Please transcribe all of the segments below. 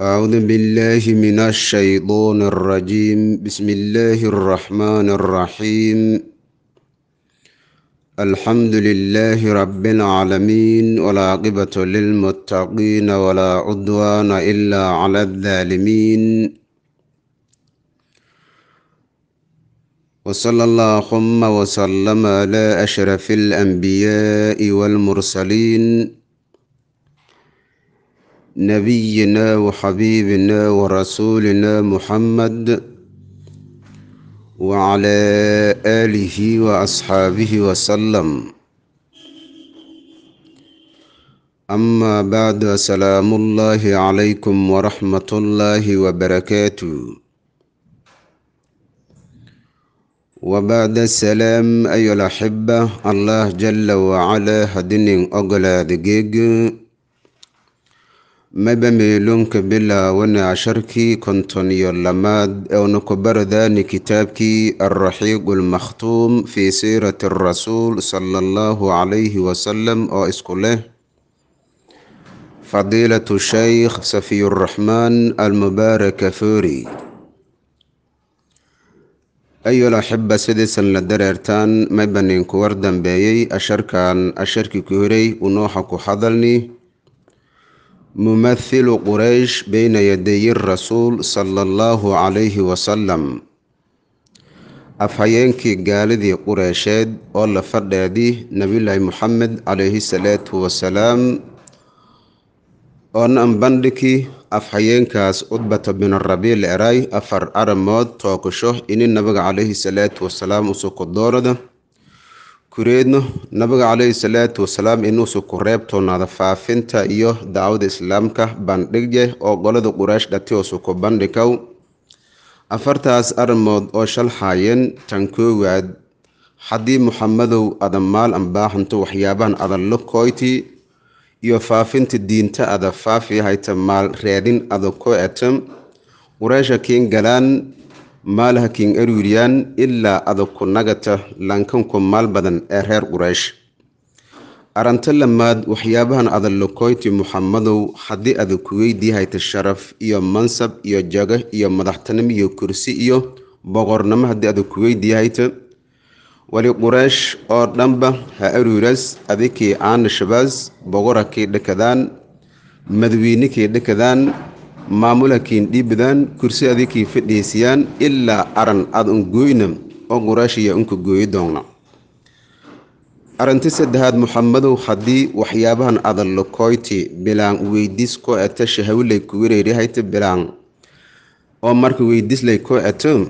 أعوذ بالله من الشيطان الرجيم بسم الله الرحمن الرحيم الحمد لله رب العالمين والعاقبة للمتقين ولا عدوان إلا على الظالمين وصلى اللهم وسلم على أشرف الأنبياء والمرسلين نبينا وحبيبنا ورسولنا محمد وعلى آله وأصحابه وسلم أما بعد سلام الله عليكم ورحمة الله وبركاته وبعد السلام أيها الأحبة الله جل وعلا هدني أغلى دقيق Mabame luunka bilaawana casharkii konton iyo lamaad oona ku baradayna kitaabkii alraxiiqu almakhtuum fii siirati arasuul sala allahu calayhi wasalam oo isku leh fadiilatu shaykh safiyuraxmaan almubaarak afoori ayual axiba sidaysan la dareertaan mabanin war dambeeyey asharkan asharkii ku hiray unoaxa ku hadalni ممثل quraysh bayna yadayi rasuul sala allahu calayhi wasalam afhayeenkii gaaladii qureesheed oo la fadheedii nebiyulaahi moxamed calayhi salaatu wasalaam oo oonan bandhikii afhayeenkaas cudbata bin binarabiil eray afar aramood toogasho ini nabiga calayhi salaatu wasalaam usuku doorada kureedno nabiga caleyhi salaatu wasalaam inuusu ku reebtoonaada faafinta iyo dacwada islaamka bandhigye oo qolada dhati dhatioosu ku bandhigow afartaas arrimood oo shalxaayeen tan koowaad haddii muxamadow ada maal ambaaxanto waxyaabahan ada lokoyti iyo faafinta diinta ada faafiyahayta maal reedhin ada ko etam qureysha kiin galaan maalaha kiin ariiryaan ilaa adaku nagata laankanku maal badan ee reer quraysh aranta lamaad waxyaabahan adalokoyti muxamadow haddii adaku weydii hayta sharaf iyo mansab iyo jago iyo madaxtinimo iyo kursi iyo boqornimo haddii adaku weydii hayta wali quraysh oo dhanba ha aruuras adikii aana shabaas boqorakii dhakadaan madawiinikii dhakadaan maamulankiin dhiibadaan kursi adikii fadhiisiiyaan ilaa aran aad ungooyna oo quraashiya unka gooyi doona arrinti saddexaad muxamadow haddii waxyaabahan adan lokoyti bilaan weydis koo eto shahawilay kuwireyrihayta bilaan oo marka weydiislay koo eto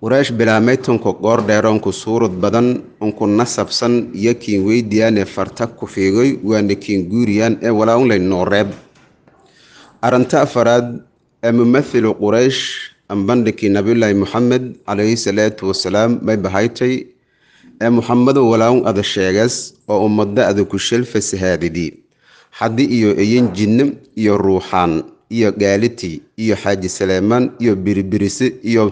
quraysh bilaameytonka qoordheeroonku suurud badan unku nasabsan iyo kiin weydiyaane farta ku fiigoy waana kiin guuriyaan ee walaa unlay nooreeb arrinta afaraad ee mumathilu quraysh anbandhigkii nabiyullaahi moxamed calayhi salaatu wasalaam may bahaytay ee muxamedu walaawun ada sheegas oo ummadda ada kushel fasahaadidi xaddi iyo eyinjinne iyo ruuxaan iyo gaaliti iyo xaaji saleemaan iyo biribirisi iyo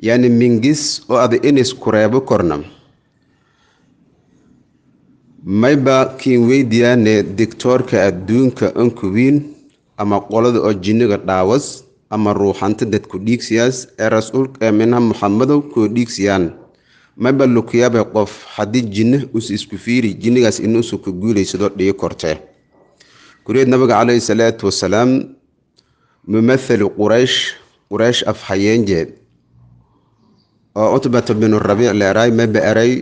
yani mingis oo ada inis kureebo korna mayba kiin weydiyaane dictoorka adduunka onkuwiin ama qolada oo jinniga dhaawas ama ruuxanta dadku dhiigsiyaas ee rasuulka ee minha muxamadow koo dhiigsiyaan maba lukiyabe qof haddii jinne us isku fiiri jinnigaas inuusu ku guulaysado dhii kortee kureed nabiga caleyhi salaatu wasalaam mumathali quraysh quraysh af hayeenjee oo cutbata binu rabiic leeraay maba eray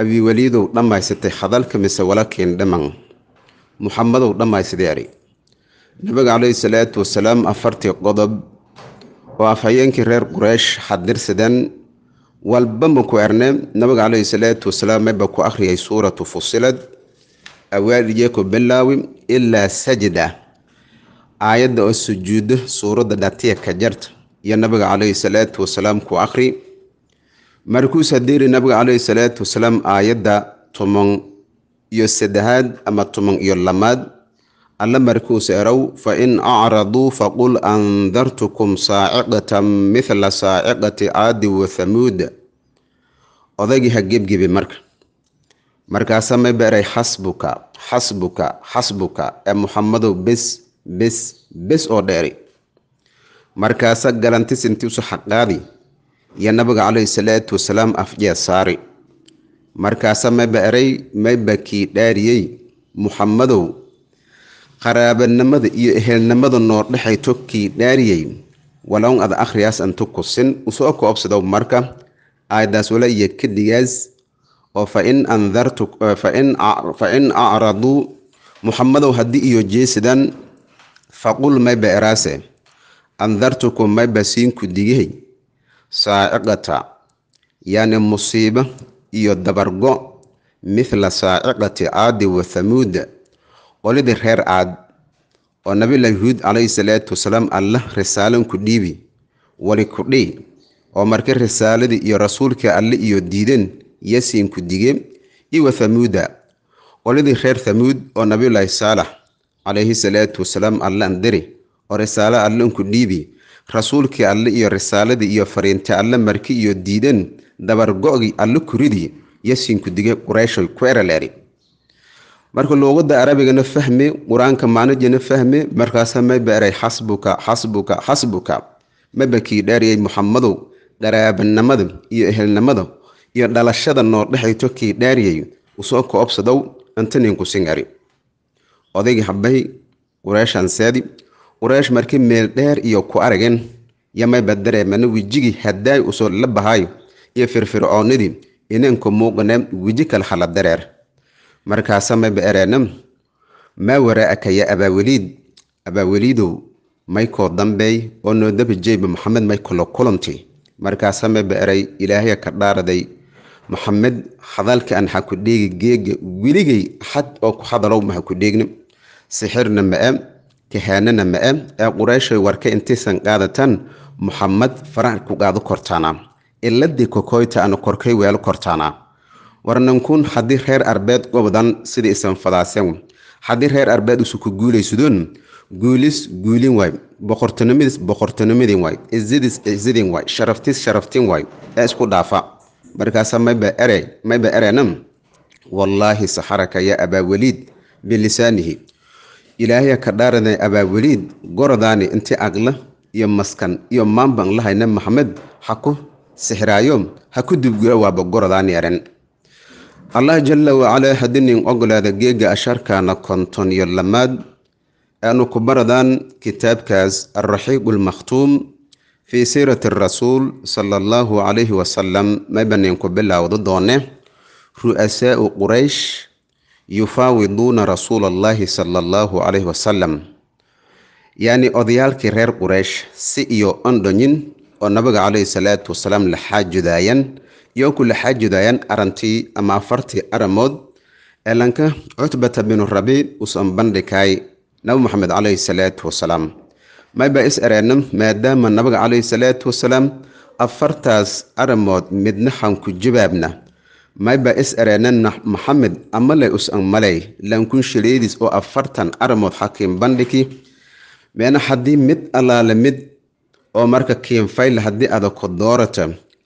abiweliidow dhammaysatay hadalka mise walakiin dhaman muxamadow dhammaysadee eray nabiga calayhi salaatu wasalaam afartii qodob oo afhayeenkii reer qureysh walba ma ku erne nabiga calayhi salaatu wasalaam maba ku akhriyay suuratu fusilad awaalijee ku bilaawi ilaa sajda aayadda oo sujuudo suuradda dhatiya ka jarta iyo nabiga calayhi salaatu wasalaam ku akhri markuusa diiri nabiga calayhi salaatu wasalaam aayadda toban iyo saddexaad ama toban iyo lamaad alla markuus erow fain acraduu faqul andartukum saaciqatan mila saaciqati caadi wa thamuud odagii ha gebgebi marka markaasa ma beray xasbuka xasbuka xasbuka ee muxamadow bes bes bes oo dheeri markaasa galanti galantisintiisu xaqaadi iyo nabiga calayhi salaatu wasalaam afjee saari markaasa ma beray maybakii dhaariyey muxamadow qaraabanimada iyo ehelnimada noor dhexay tokkii dhaariyay walown ada akhriyaas antu kusin usoo koobsadow marka aayadaas iyo kadhigaas oo fain acraduu muxamadow haddii iyo jeesidan faqul mayba eraase andartukum mayba siinku digihay saaciqata yani musiibo iyo dabargo mithla saacikati caadi wathamuuda qoladii reer caad oo nabilahi huud calayhi salaatu wasalaam allah risaalan ku dhiibi wali ku dhii oo marka risaaladii iyo rasuulkii alle iyo diideen yasiin ku dige iwa thamuuda qoladii reer thamuud oo nabiylaahi saalax calayhi salaatu wasalaam allan diri oo risaalo allan ku dhiibi rasuulkii alle iyo risaaladii iyo fariinta alle marki iyo diideen dabar go-gii alle ku ridi yasiinku dige qureyshay ku eraleeri marka luuqada arabigana fahme qur-aanka maanajana fahme markaasa mabaray xasbuka xasbuka xasbuka maba kii dheeryay muxamadow qaraabanimada iyo ehelnimada iyo dhalashada noo dhexayto kii dheeryay usoo koobsadow antaninku singari odaygi habay qureeshanseedi qureesh markii meel dheer iyo ku arageen yamayba dareemana wijigi haddaay usoo la iyo firfircoonadii inanka muuqaneed wiji kal hala dareer markaasa may baeraanam maa waraa kaya abaaweliid abaaweliidow maykoo dambeey oo noo daba jeyba maxamed maykolo kulanti markaasa may baeray ilaahaya ka dhaaraday maxamed hadalkaan ha ku dheegi geega weligay xad oo ku hadalow ma ha ku dheegna sixirna ma'e kahaanana ma'e ee qurayshay warka intaysan qaadatan muxamed farac qaado kortaana iladii kokoyta ana korkay weelo kortaana warnankun haddii reer arbeed gobdan sida isan fadaasen haddii reer arbeed isuku ku guulaysadoon guulis guulin waay boqortinimadis boqortinimadin waay cisidis cisidin waay sharaftis sharaftin waay ee isku dhaafa markaasa mayba erey mayba ereenam wallaahi saxaraka yaa abaaweliid bilisaanihi ilaahaya ka dhaarane abaaweliid gorodaani inti agla iyo maskan iyo maamban lahayna maxamed ha ku sixiraayo ha ku dubgula waaba gorodaani eren allah jalla wacalaa nin ogolaada geega asharkaana konton iyo lamaad aanu ku baradaan kitaabkaas alraxiiq almakhtuum fii siirati rasuul sala allahu calayhi wasalam maybanin ku bilowdo doone ru'asaau quraysh yufaawiduuna rasuula allahi sala allahu calayhi wasalam yacni odayaalkii reer quraysh si iyo ondhonyin oo nabiga calayhi salaatu wasalaam la xaajudaayan yoku laxaa jidayaan arantii ama afartii aramood eelanka cutbata binu rabiic usan bandhikay nabi maxamed calayhi salaatu wasalaam mayba is ereenno maadaama nabiga calayhi salaatu wasalaam afartaas aramood midna xanku jawaabna mayba is ereenna maxamed amalay us malay lankun shiriidis oo afartan aramood xakiim bandhigi meena haddii mid allaale mid oo marka kiinfayle haddii ada ku doorata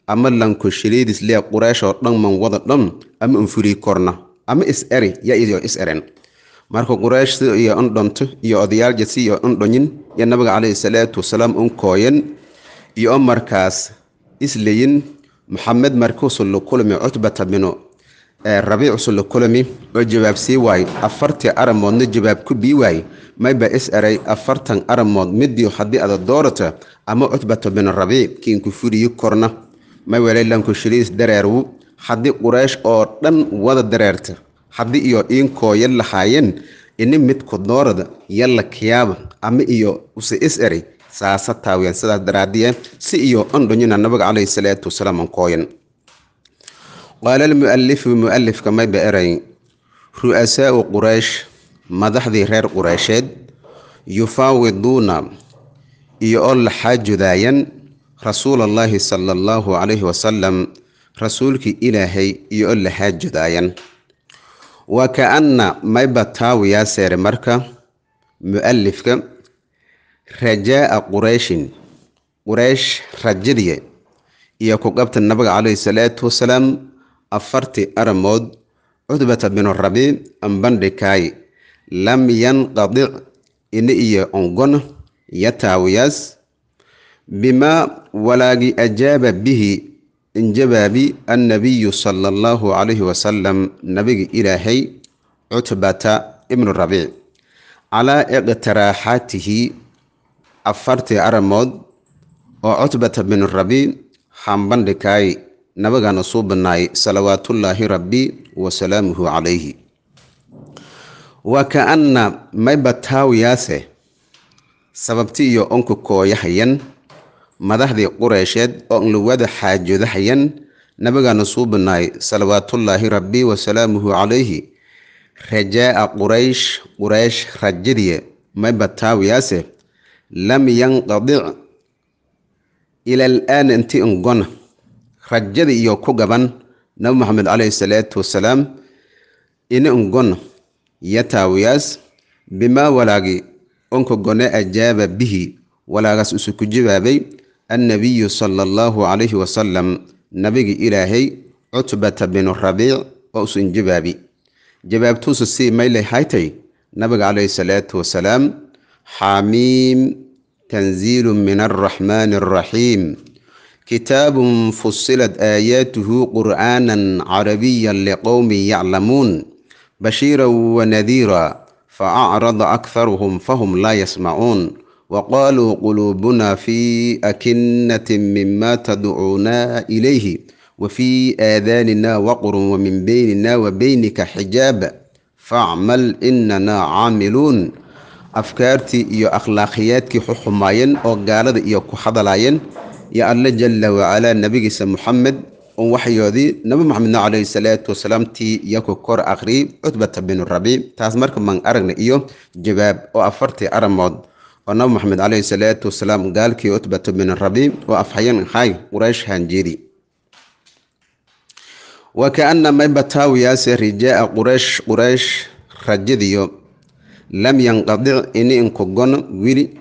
ama lankosheleedis lea qureeshoo dhan manwada dhan ama anfurii korna ama is-eri yaa marka qureesh si iyo an dhonto iyo odayaalja si iyo an dhonyin iyo nabiga caleyhi salaatu wasalaam un kooyan iyo o markaas isleyin maxamed markuusu la kulmi cutbata binu rabiicusu la kulmi oo jawaab sii waay afartii aramoodna jawaab ku bii waay mayba is eray afartan aramood midii haddii ada doorata ama cutbata binu rabiic kiinku furiyi korna mawelalankushiris dareeru haddii quraysh oo dhan wada dareerta haddii iyo iinkoo yalla haayeen ini midku doorada yalla kiyaaba ama iyo usi is eri saasa taawiyaan sidaas daraadiya si iyo ondhonyina nabiga caleyhi salaatu wasalaam ankooyan qaala almu'alifu mu'alifka mayba eray ru'asaa'u quraysh madaxdii reer qureysheed yufaawiduuna iyo oo la xaajudaayan rasuul allaahi sala allahu calayhi wasalam rasuulkii ilaahay iyo o lahaa jodaayan waa ka-anna mayba taawu yaa marka mu rajaa'a qurayshin quraysh rajadiye iyo ku qabta nabiga calayhi salaatu wasalaam afartii aramood cudbata binu rabiic ambandhikaay lam yanqadic ini iyo ongon iyo taawiyaas bima walaagi ajaaba bihi injabaabi annabiyu sala allahu calayhi wasalam nabiga ilaahay cutbata ibnu rabiic calaa iqtiraaxaatihi afartii arrimood oo cutbata binu rabiic xambandhikaay nabagana suu banaay salawaatullaahi rabbi wasalaamuhu calayhi waa ka-anna maybataawiyaase sababti iyo kooyahayan madaxdii quraysheed oo la xaajoodahayan nabigaana suu banaay salawaatullaahi rabbi wasalaamuhu calayhi rajaa'a quraysh quraysh rajadiye may bataawiyaase lam yanqadic ila alaan inti ingona rajada iyo ku gaban nabi maxamed calayhi salaatu wasalaam ini ingona iyo taawiyaas bimaa walaagi onka gone ajaaba bihi walaagaas usuu ku jawaabay annabiyu sala allahu calayhi wasalam nabigi ilaahay cutbata binu rabiic oo usun jabaabi jawaabtuusu sii maylay haytay nabiga calayhi salaatu wasalaam xamiim tanziilu min alraxmaani alraxiim kitaabun fusilad aayaatuhu qur'aanan carabiyan liqowmin yaclamuun bashiiran wanadiira faacrada akharuhum fahum laa yasmacuun waqaaluu quluubunaa fii akinati mima tadcuuna ilayhi wafii aadaanina waqrun wamin beynina wa beynika xijaaba facmal inanaa caamiluun afkaartii iyo akhlaaqiyaadkii xuxumaayeen oo gaalada iyo ku hadalaayeen yo alla jala wacalaa nabigiisa muxamed un waxyoodii nabi maxamedna calayhi salaatu wasalaam tii iyaku kor akhriyey cutbata binu rabiic taas marka man aragna iyo jawaab oo afartii aramood oo nabi maxamed caleyhi salaatu wasalaam gaalkii cutbata bin rabiib oo afhayeen xay quraysh hanjiri wakaana maybataawyaase rijaa'a quraysh quraysh rajadiyo lam yanqadic ini inkogono wili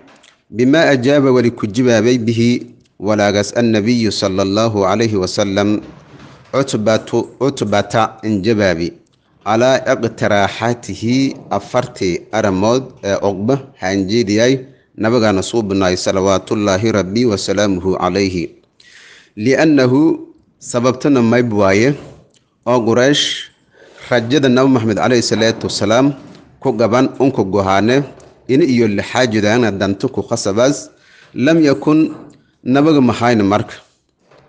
bimaa ajaaba wali ku jibaabay bihi walaagaas annabiyu sala allahu calayhi wasalam cutbatu cutbata injabaabi calaa iqtiraaxatihi afartii aramood ee oqba haanjeediyay nabagaana suu suubnaay salawaatullaahi rabbi wasalaamuhu calayhi liannahu sababtana mayb waaye oo quraysh rajada nabi maxamed calayhi salaatu wasalaam ku gaban unka gohaane ini iyo danto ku khasabaas lam yakun nabaga maxayna marka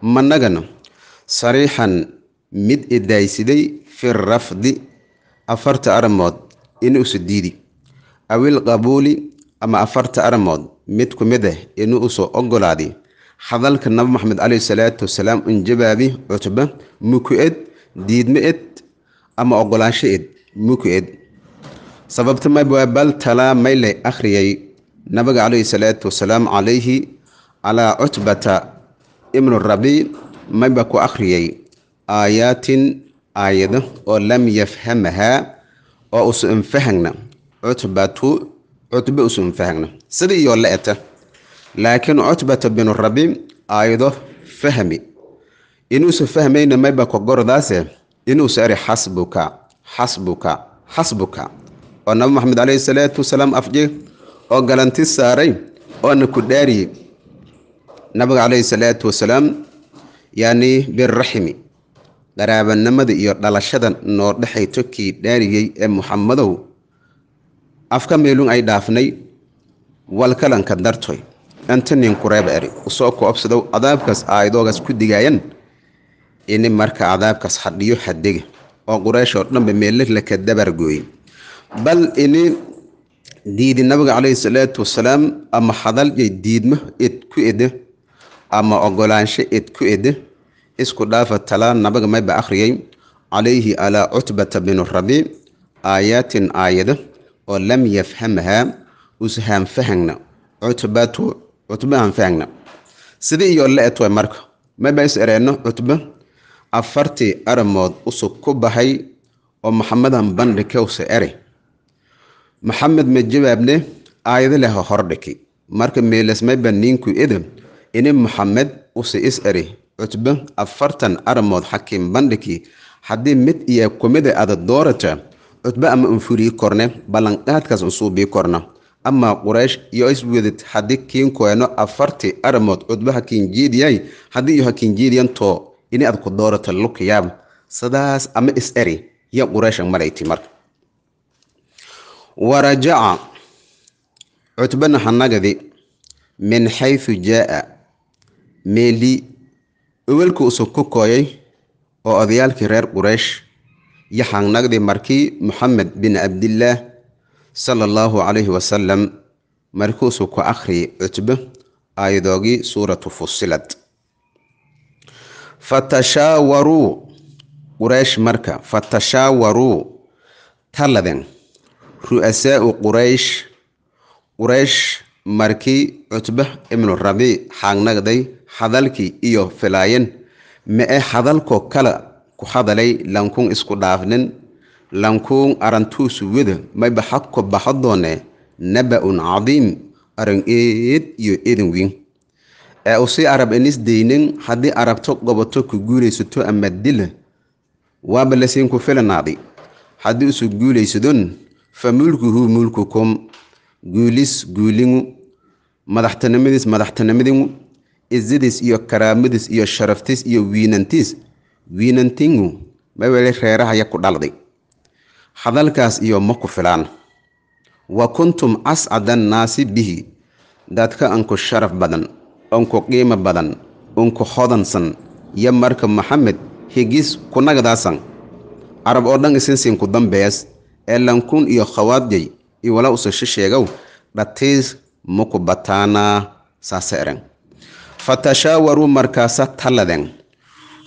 managana sariixan mid idaaysiday fi rafdi afarta arrimood in diidi awil qabuuli ama afarta arrimood mid ku mid ah usoo ogolaaday hadalka nabi maxamed caleyhi salaatu wasalaam unjabaabi cutba muku-ed diidma-ed ama ogolaansho-ed muku-ed sababta mabwaabal talaa maylay akhriyay nabiga caleyhi salaatu wasalaam calayhi calaa cutbata ibnu rabiic mayba ku akhriyay aayaatin aayado oo lam yafhamahaa oo usa infahagna cutbatu cutbe usun fahagno sida iyo la-ta laakiin cutbata binu rabi aydo fahmi inuusa fahmayna mayba kogordaase inuusa eri xasbuka xasbuka xasbuka oo nabi maxamed caleyhi salaatu wasalaam afje oo galanti saaray oona ku dhaariyey nabiga caleyhi salaatu wasalaam yani biraximi qaraabanimada iyo dhalashada noo dhexayto kii dhaariyey ee muxamadow afka meelun ay dhaafnay walkalanka dartoy anta nin kureeba eri usoo koobsadow cadaabkaas aayadoogaas ku digaayan ini marka cadaabkaas hadhiyo hadega oo quraysh oo dhanba meelle laka dabargooye bal ini diidi nabiga caleyhi salaatu wasalaam ama hadal iyo diidmo ed ku ede ama ogolaansho ed ku ede isku dhaafa talaa nabiga mayba akhriyay calayhi alaa cutbata binu rabiic aayaatin aayada oo lam yafhamhaa uusahaan fahagna cutbatu cutbo aan fahagna sidii iyo la-ed marka maba is ereyno cutbo afartii aramood usug ku baxay oo maxamedan bandhi kowse ere maxamed ma jawaabne aayada hordhiki marka meelasmayba ninku idin ini maxamed use is eri cutbo afartan aramood xakiim bandhiki haddii mid iyo kumida ada doorata cutbe ama unfulii korne ballanqaadkaas unsuubii korna amaa quraysh iyo iswedid haddii kiin koyno afartii aramood cudbe ha kiinjiidiyay haddii iyo ha kiinjiidiyanto ini ad ku doorata lukiyaab sadaas ama is eri quraysha malayti marka wa cutbana hanagadi min xaysu jaa'a meelii owelka usan ku kooyay oo odayaalkii reer quraysh yaxaan nagdi markii muxamed bin cabdillaah sala allahu calayhi wasalam markuusuu ku akhriyay cutbo aayadoogii suuratu fusilad fatashaawaruu quraysh marka fatashaawaruu taladeen ru'asaau quraysh quraysh markii cutba ibnu rabiic xaangnagday hadalkii iyo filaayeen ma e hadalkoo kale ku hadalay lankuun isku dhaafnin lankuun arantuusugada mayba ko baxa doone naba'un cadiim aran eed iyo eedan weyn ee usii arab inis daynin haddii arabto qobato ku guulaysato ama dila waaba lasiin ku filanaaday haddii isu guulaysadon fa mulkuhu mulkukum guulis guulingu madaxtinimadiis madaxtinimadigu izadiis iyo karaamadiis iyo sharaftiis iyo wiinantiis wiinantingu ma weli reerahaya ku dhaldi hadalkaas iyo ma ku filaan wa kuntum ascada annaasi bihi dadka anku sharaf badan onku qiima badan unku hodansan yo marka maxamed higis kunagdaasan carab oo dhan isinsiinku dambees ee lankuun iyo khawaadyay iwala usashe sheegow dhatiis maku bataanaa saase eran fa tashaawaruu markaasa talladen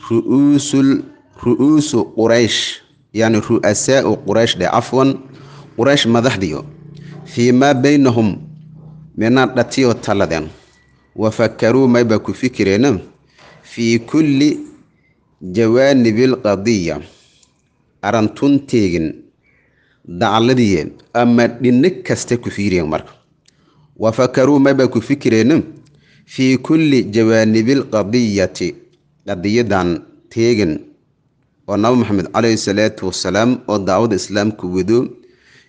ru'uusu quraysh yani ru'asaau quraysh dhe cafwan quraysh madaxdiyo fii maa beynahum mina dhatiyo taladeen wa fakaruu mayba ku fikireen fii kulli jawaanibi alqadiya arantunteegin dacladiyeen ama dhinno kasta ku fiiriyeen marka wa fakaruu mayba ku fikireen fii kulli jawaanibi alqadiyati ardayadan teegan oo nabi maxamed caleyhi salaatu wasalaam oo daawada islaamka wado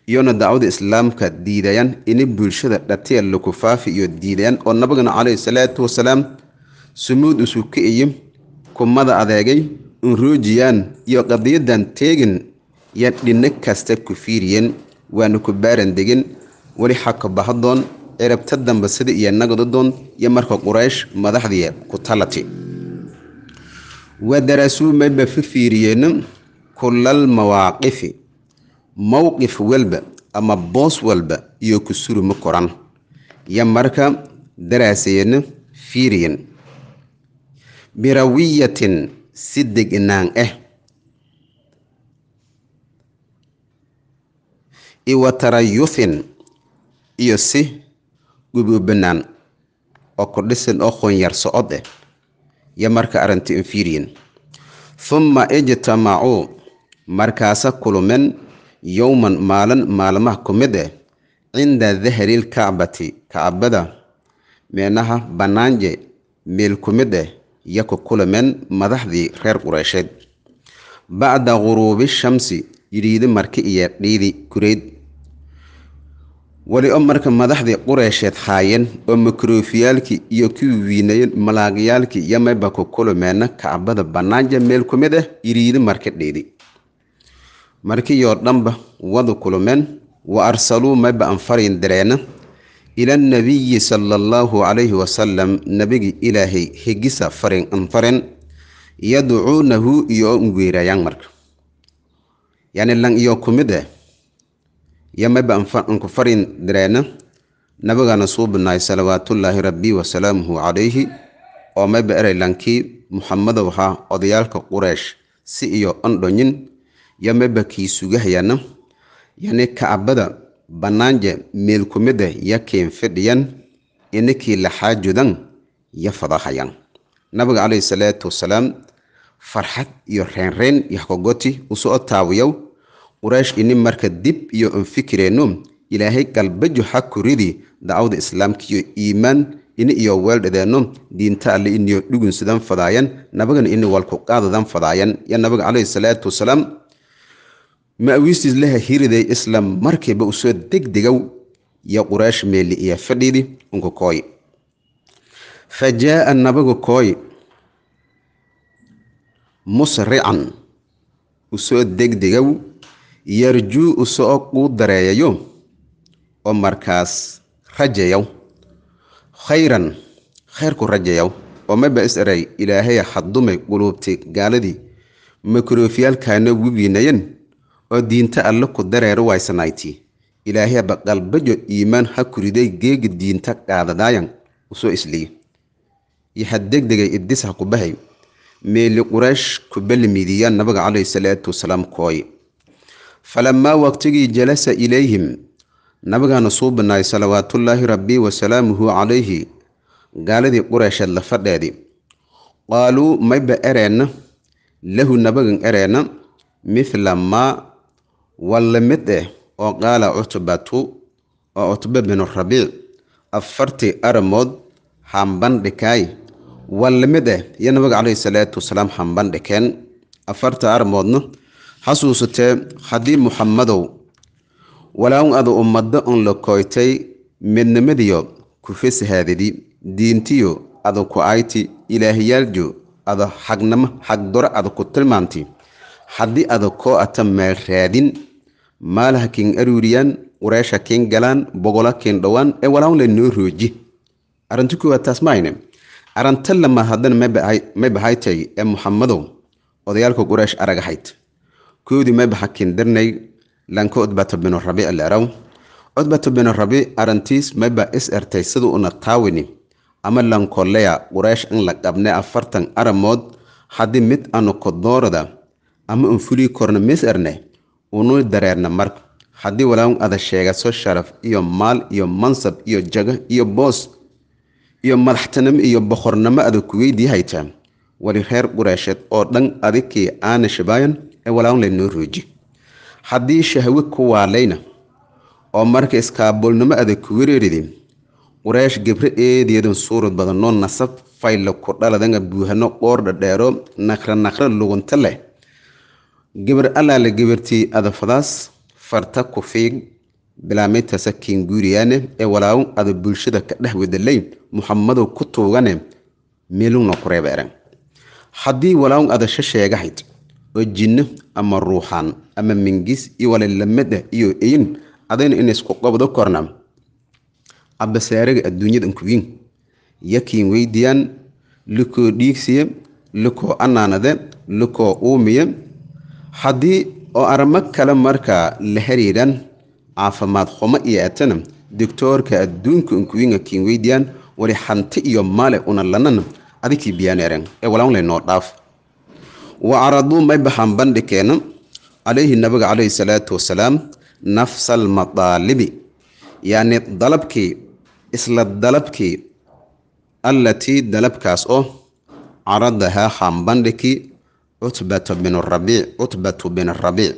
iyona dacwada islaamka diidayaan ina bulshada dhateel laku faafi iyo diidayaan oo nabigana caleyhi salaatu wasalaam sumuud usu ka kumada adeegay unroojiyaan iyo qadiyadan teegin yaan dhinno kasta ku fiiriyeen waana ku baaran degin weli xaka doon cirabta damba sida iyo doon iyo marka quraysh madaxdii ku talati wadarasuu may bafi fiiriyeen kulal mawaaqifi mowqif walba ama boos walba iyo kusuru ma koran ya marka daraasayeen fiiriyen birawiyatin si degnaan ah iwa tarayufin iyo si gububanaan oo kordhisan oo qoon yar socod eh iyo marka arrinta infirian humma ijtamacuu markaasa kulmeen yowman maalin maalmaha ku mid eh cinda dahri lkacbati kacbada meenaha bannaanje meel ku mid eh iyo ku kulmeen madaxdii reer qureysheed bacda guruubi shamsi yidhiidi marki iyo dhiidi gureyd weli oo marka madaxdii qureysheed haayeen oo makroofiyaalkii iyo kuwii wiinayen malaaqyaalkii iyo mayba ku kulumeenna kacbada bannaanja meel ku mid ah iriidi markadheedi markiiyoo dhanba wadu kulumeen wa arsaluu mayba anfariin direena ilanabiyi sala allaahu calayhi wasalam nabigi ilaahay hegisa farin anfaren yaducuunahu iyo oo weerayaan marka yani lan iyo ku ah iyo maba anku farin direena nabigana suu binaay salawaatullaahi rabbi wasalaamuhu calayhi oo mayba erey lankii muxamadow haa odayaalka qureesh si iyo ondhonyin yo maba sugahayana yani kacbada bannaanja meelkumida ah yo kiin fidhiyan inakii laxaajudan yo fadahayan nabiga calayhi salaatu wasalaam farxad iyo reynreyn iyo hakogoti usoo taawiyow quraysh ini marka dib iyo unfikireennu ilaahay galbajo ha ku ridi dacwada islaamkaiyo iimaan ini iyo weeldhadeeno diinta alle iniyo dhugunsadan fadaayan nabagana ini qaadadan fadaayan ya nabiga caleyhi salaatu wasalaam ma'wiistiis laha hiriday isla markiiba usoo degdegow yo quraysh meeli iya fadhiidi unka kooy fa jaa'a nabaga kooy musrican usoo degdegow yarjuu usoo uu dareeyayo oo markaas rajayaw khayran khayrku rajayaw oo maba is eray ilaahaya xaddumay quluubti gaaladii makroofiyaalkaana wibiinayen oo diinta alle ku dareero waysanayti ilaahya qalbajo iimaan ha kuriday geega diinta qaadadaayan usoo isliya iyo haddegdegay idis ha kubahay meeli quraysh ku nabiga caleyhi salaatu wasalaam kooye falamaa waqtigii jalasa ilayhim nabigaana suu banaay salawaatullaahi rabbi wasalaamuhu calayhi gaaladii qureysheed lafadheedii qaaluu mayba ereenna lahu nabagan ereenna mithla maa walle mid eh oo qaala cutbatu oo cutba binu rabiic afartii aramood hambandhikaay walle mid eh iyo nabiga calayhi salaatu wasalaam hambandhikeen afarta aramoodna xasuusatee haddii muxammadow walaawun adu ummaddo un la koytay mednimadiyo ku fesahaadidi diintiyo adu ku ayti ilaahiyaaljo adu xagnamo xagdoro adu ku tilmaamti haddii adu koo ata meel raadin maalaha kin aruuriyaan wareesha kin galaan bogola kin dhowaan ee walaawun la noo rooji arrinti kuwaa taas maayne arantallama haddana ma ee muxammadow odayaalka qureysh aragahayd koodii may baxakin darnay laanka odbato binu rabi alaraw codbato binu rabi arantiis mayba is ertay sida una taawini ama lankoleya quraysh in la qabnay afartan aramood haddii mid anu kodoorada ama unfulii korna mis erne unu dareerna mar haddii walaawn ada sheegaso sharaf iyo maal iyo mansab iyo jaga iyo boos iyo madaxtinimo iyo boqornimo ada kuweydii haytaa wali reer qureysheed oo dhan adikii aana shibaayan ee walaal laynoo rooji haddii shahwe ku waalayna oo marka iskaaboolnimo adag kugu reeridin waraash gebre eedeedan suurad badannoo nasab fayla ku dhaladanga buuhano qoordha dheero naqra naqra lugunta leh gebar allaala gebartii adafadaas farta ku fiig bilaameytaasa ee walaalun ada bulshada ka dhex wadalay muxamadow ku tuugane meelugna ku reebeeren haddii walaalun ada shasheegahayd oo jinno ama ruuxaan ama mingis iyo walalamadda ah iyo eyin adayna inaysku qabdo korna cabbasaaraga adduunyadan kugiin yakiin weydiyaan lukoo dhiigsiye lukoo anaanade lukoo uumiye haddii oo arimo kale markaa la xiriiraan caafimaad xumo iyo atana doctoorka adduunka unkuwiinga kiin weydiyaan wali xanti iyo maale una lanan adikii biyaaneeren ee walaanlay noo dhaaf wa araduu may baxaan bandhi keenan calayhi nabiga calayhi salaatu wasalaam nafsa almadaalibi dalabkii isla dalabkii allatii dalabkaas oo caradahaa haambandhikii cutbatu binu rabiic cutbatu bin rabiic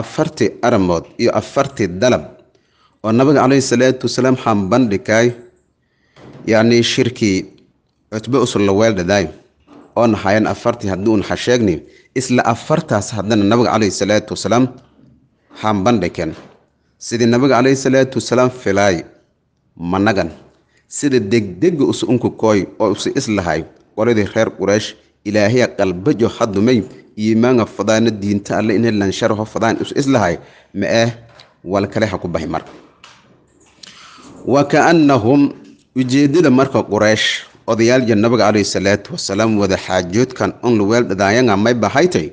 afartii aramood iyo afartii dalab oo nabiga caleyhi salaatu wasalaam haambandhikaay yacnii shirkii cutbe usul la weeldhadaay oo naxayeen afartii haddii uu naxa sheegnay isla afartaas haddana nabiga caleyhi salaatu wasalaam hambandhiken sidii nabiga caleyhi salaatu wasalaam filaay managan sida degdega usu unkukooy oo usu islahay qoladii reer quraysh ilaahaya qalbajo hadumay iimaanga fadaana diinta alle inay lansharaho fadaan isu islahay ma eh wal kale ha ku bahi marka wa ka annahum ujeedada marka quraysh odayaal nabiga calayhi salaatu wasalaam wada xaajoodkan un weel dhadaayanga may bahaytay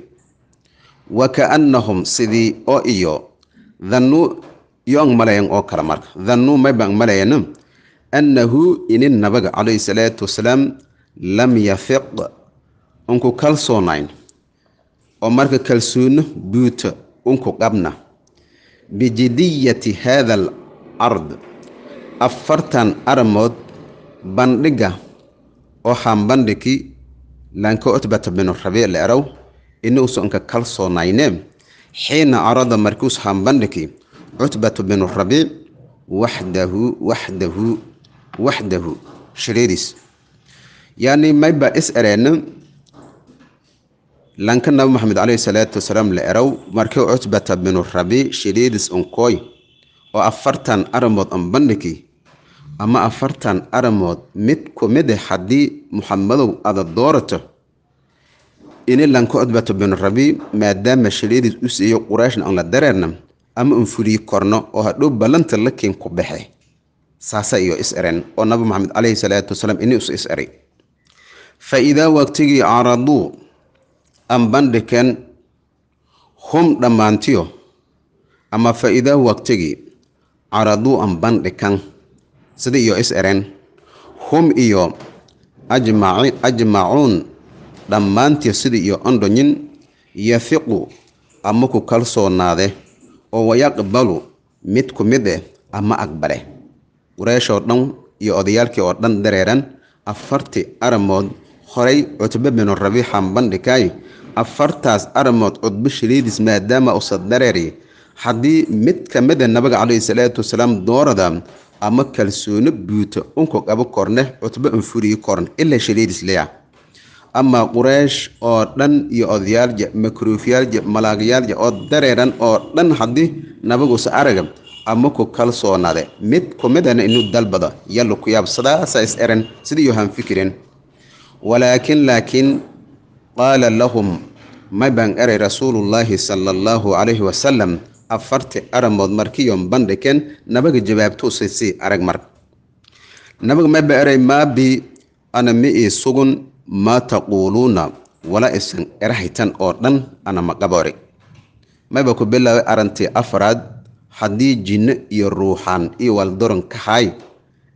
wa kaannahum sidii oo iyo dhannuu yoang malayang oo kale marka dhannuu may bang annahu inin nabiga calayhi salaatu wasalaam lam yafiq unku kalsoonayn oo marka kalsoono buuta unku qabna bijidiyati haada alard afartan armood bandhiga oo laanko utbata binu rabiic la eraw inuusu inka kalsoonayneen xiina arada markuus hanbandhiki cutbatu binu rabiic waxdahu waxdahu waxdahu shiriiriis yacni mayba is ereena lanka nabi maxamed caleyhi salaatu wasalaam la erow markii cutbata binu rabiic shiriiris unkoy oo afartan arrimood on ama afartan arrimood mid ku mid ah haddii muxamadow aada doorato ini lanka codbato binrabi maadaama shaleediis u siiyo quraashna aan la dareerna ama un fuliyi korno oo hadhow ballanta la ku baxe saasa iyo is eren oo nabi maxamed calayhi salaatu wasalaam ini isu is eray fa idaa waqtigii caraduu am bandhiken hum dhammaantiyo ama fa idaa waqtigii caraduu am bandhikan sida iyo srn hum iyo ajmacuun dhammaantii sida iyo ondhonyin yafiqu ama ku kalsoonaade oo wayaqbalu mid ku mid eh ama aqbale wareeshoo dhan iyo odayaalkii oo dhan dareeran afartii aramood horay cutbe binu rabiixan bandhikaay afartaas aramood cudbo shiliidis maadaama usa dareeri haddii mid ka mid mida eh nabiga caleyhi salaatu wasalaam doorada ama kalsoono buuta unkoo qabo korne cutbo an furiyi korn ilaa shaliidisleya ama qureesh oo dhan iyo odayaal makruufyaalja malaagyaalja oo dareeran oo dhan haddii nabagusa araga ama ku kalsoonade mid kumidana inuu dalbado yallu kuyaab yaab sadaasa is eran sidii yohan fikirin walaakin laakiin qaala lahum ma baan eray rasuulullaahi sala allahu calayhi wasalam afarti aramood markiyon bandhigen nabaga jawaabtuusisi arag mar nabaga mayba eray maabi ana mi ii sugun maa taquuluuna wala isan erahaytan oo dhan ana maqaboore mayba ku bilaabay arantii afaraad haddii jinno iyo ruuxaan io waldoran ka haay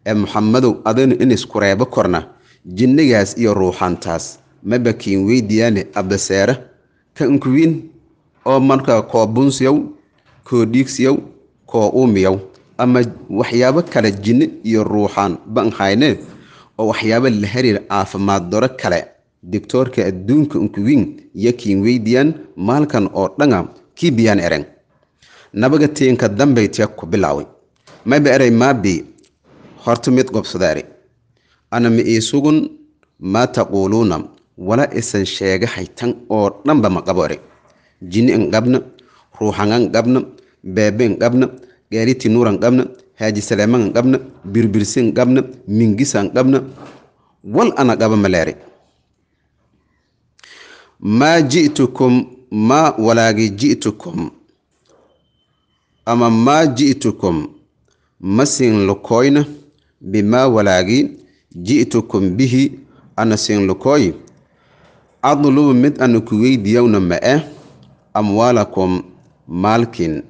ee maxamadow adaynu iniskureebo korna jinnigaas iyo ruuxaantaas maba kiin weydiyaane abdaseere ka inkuwiin oo markaa koobunsiyow koo dhiigsiyow koo uumiyow ama waxyaabo kale jinne iyo ruuxaan banhayne oo waxyaabo la hariir caafimaad daro kale digtoorka adduunka unkuwiin yakiin weydiyaan maalkan oo dhanga kiibiyaan ereng nabagatiinka dambaytiya ku bilaaway maba eray maabii horta mid gobsadaari ana ma ii maa taquuluuna wala isan sheegahay tan oo dhanba ma qabo eray jinni an qabna ruuxan qabna beeben qabna gaarii tinuuran qabna haaji salaaman qabna birbirsin qabna mingisan qabna wal ana qaba malaare maa ji'tukum maa walaagii ji'tukum ama maa ji'tukum masin lukoyna bimaa walaagii ji'tukum bihi ana sin lukoy adlubu mid ana kuweydiiyowna ma'e amwaalakum maalkin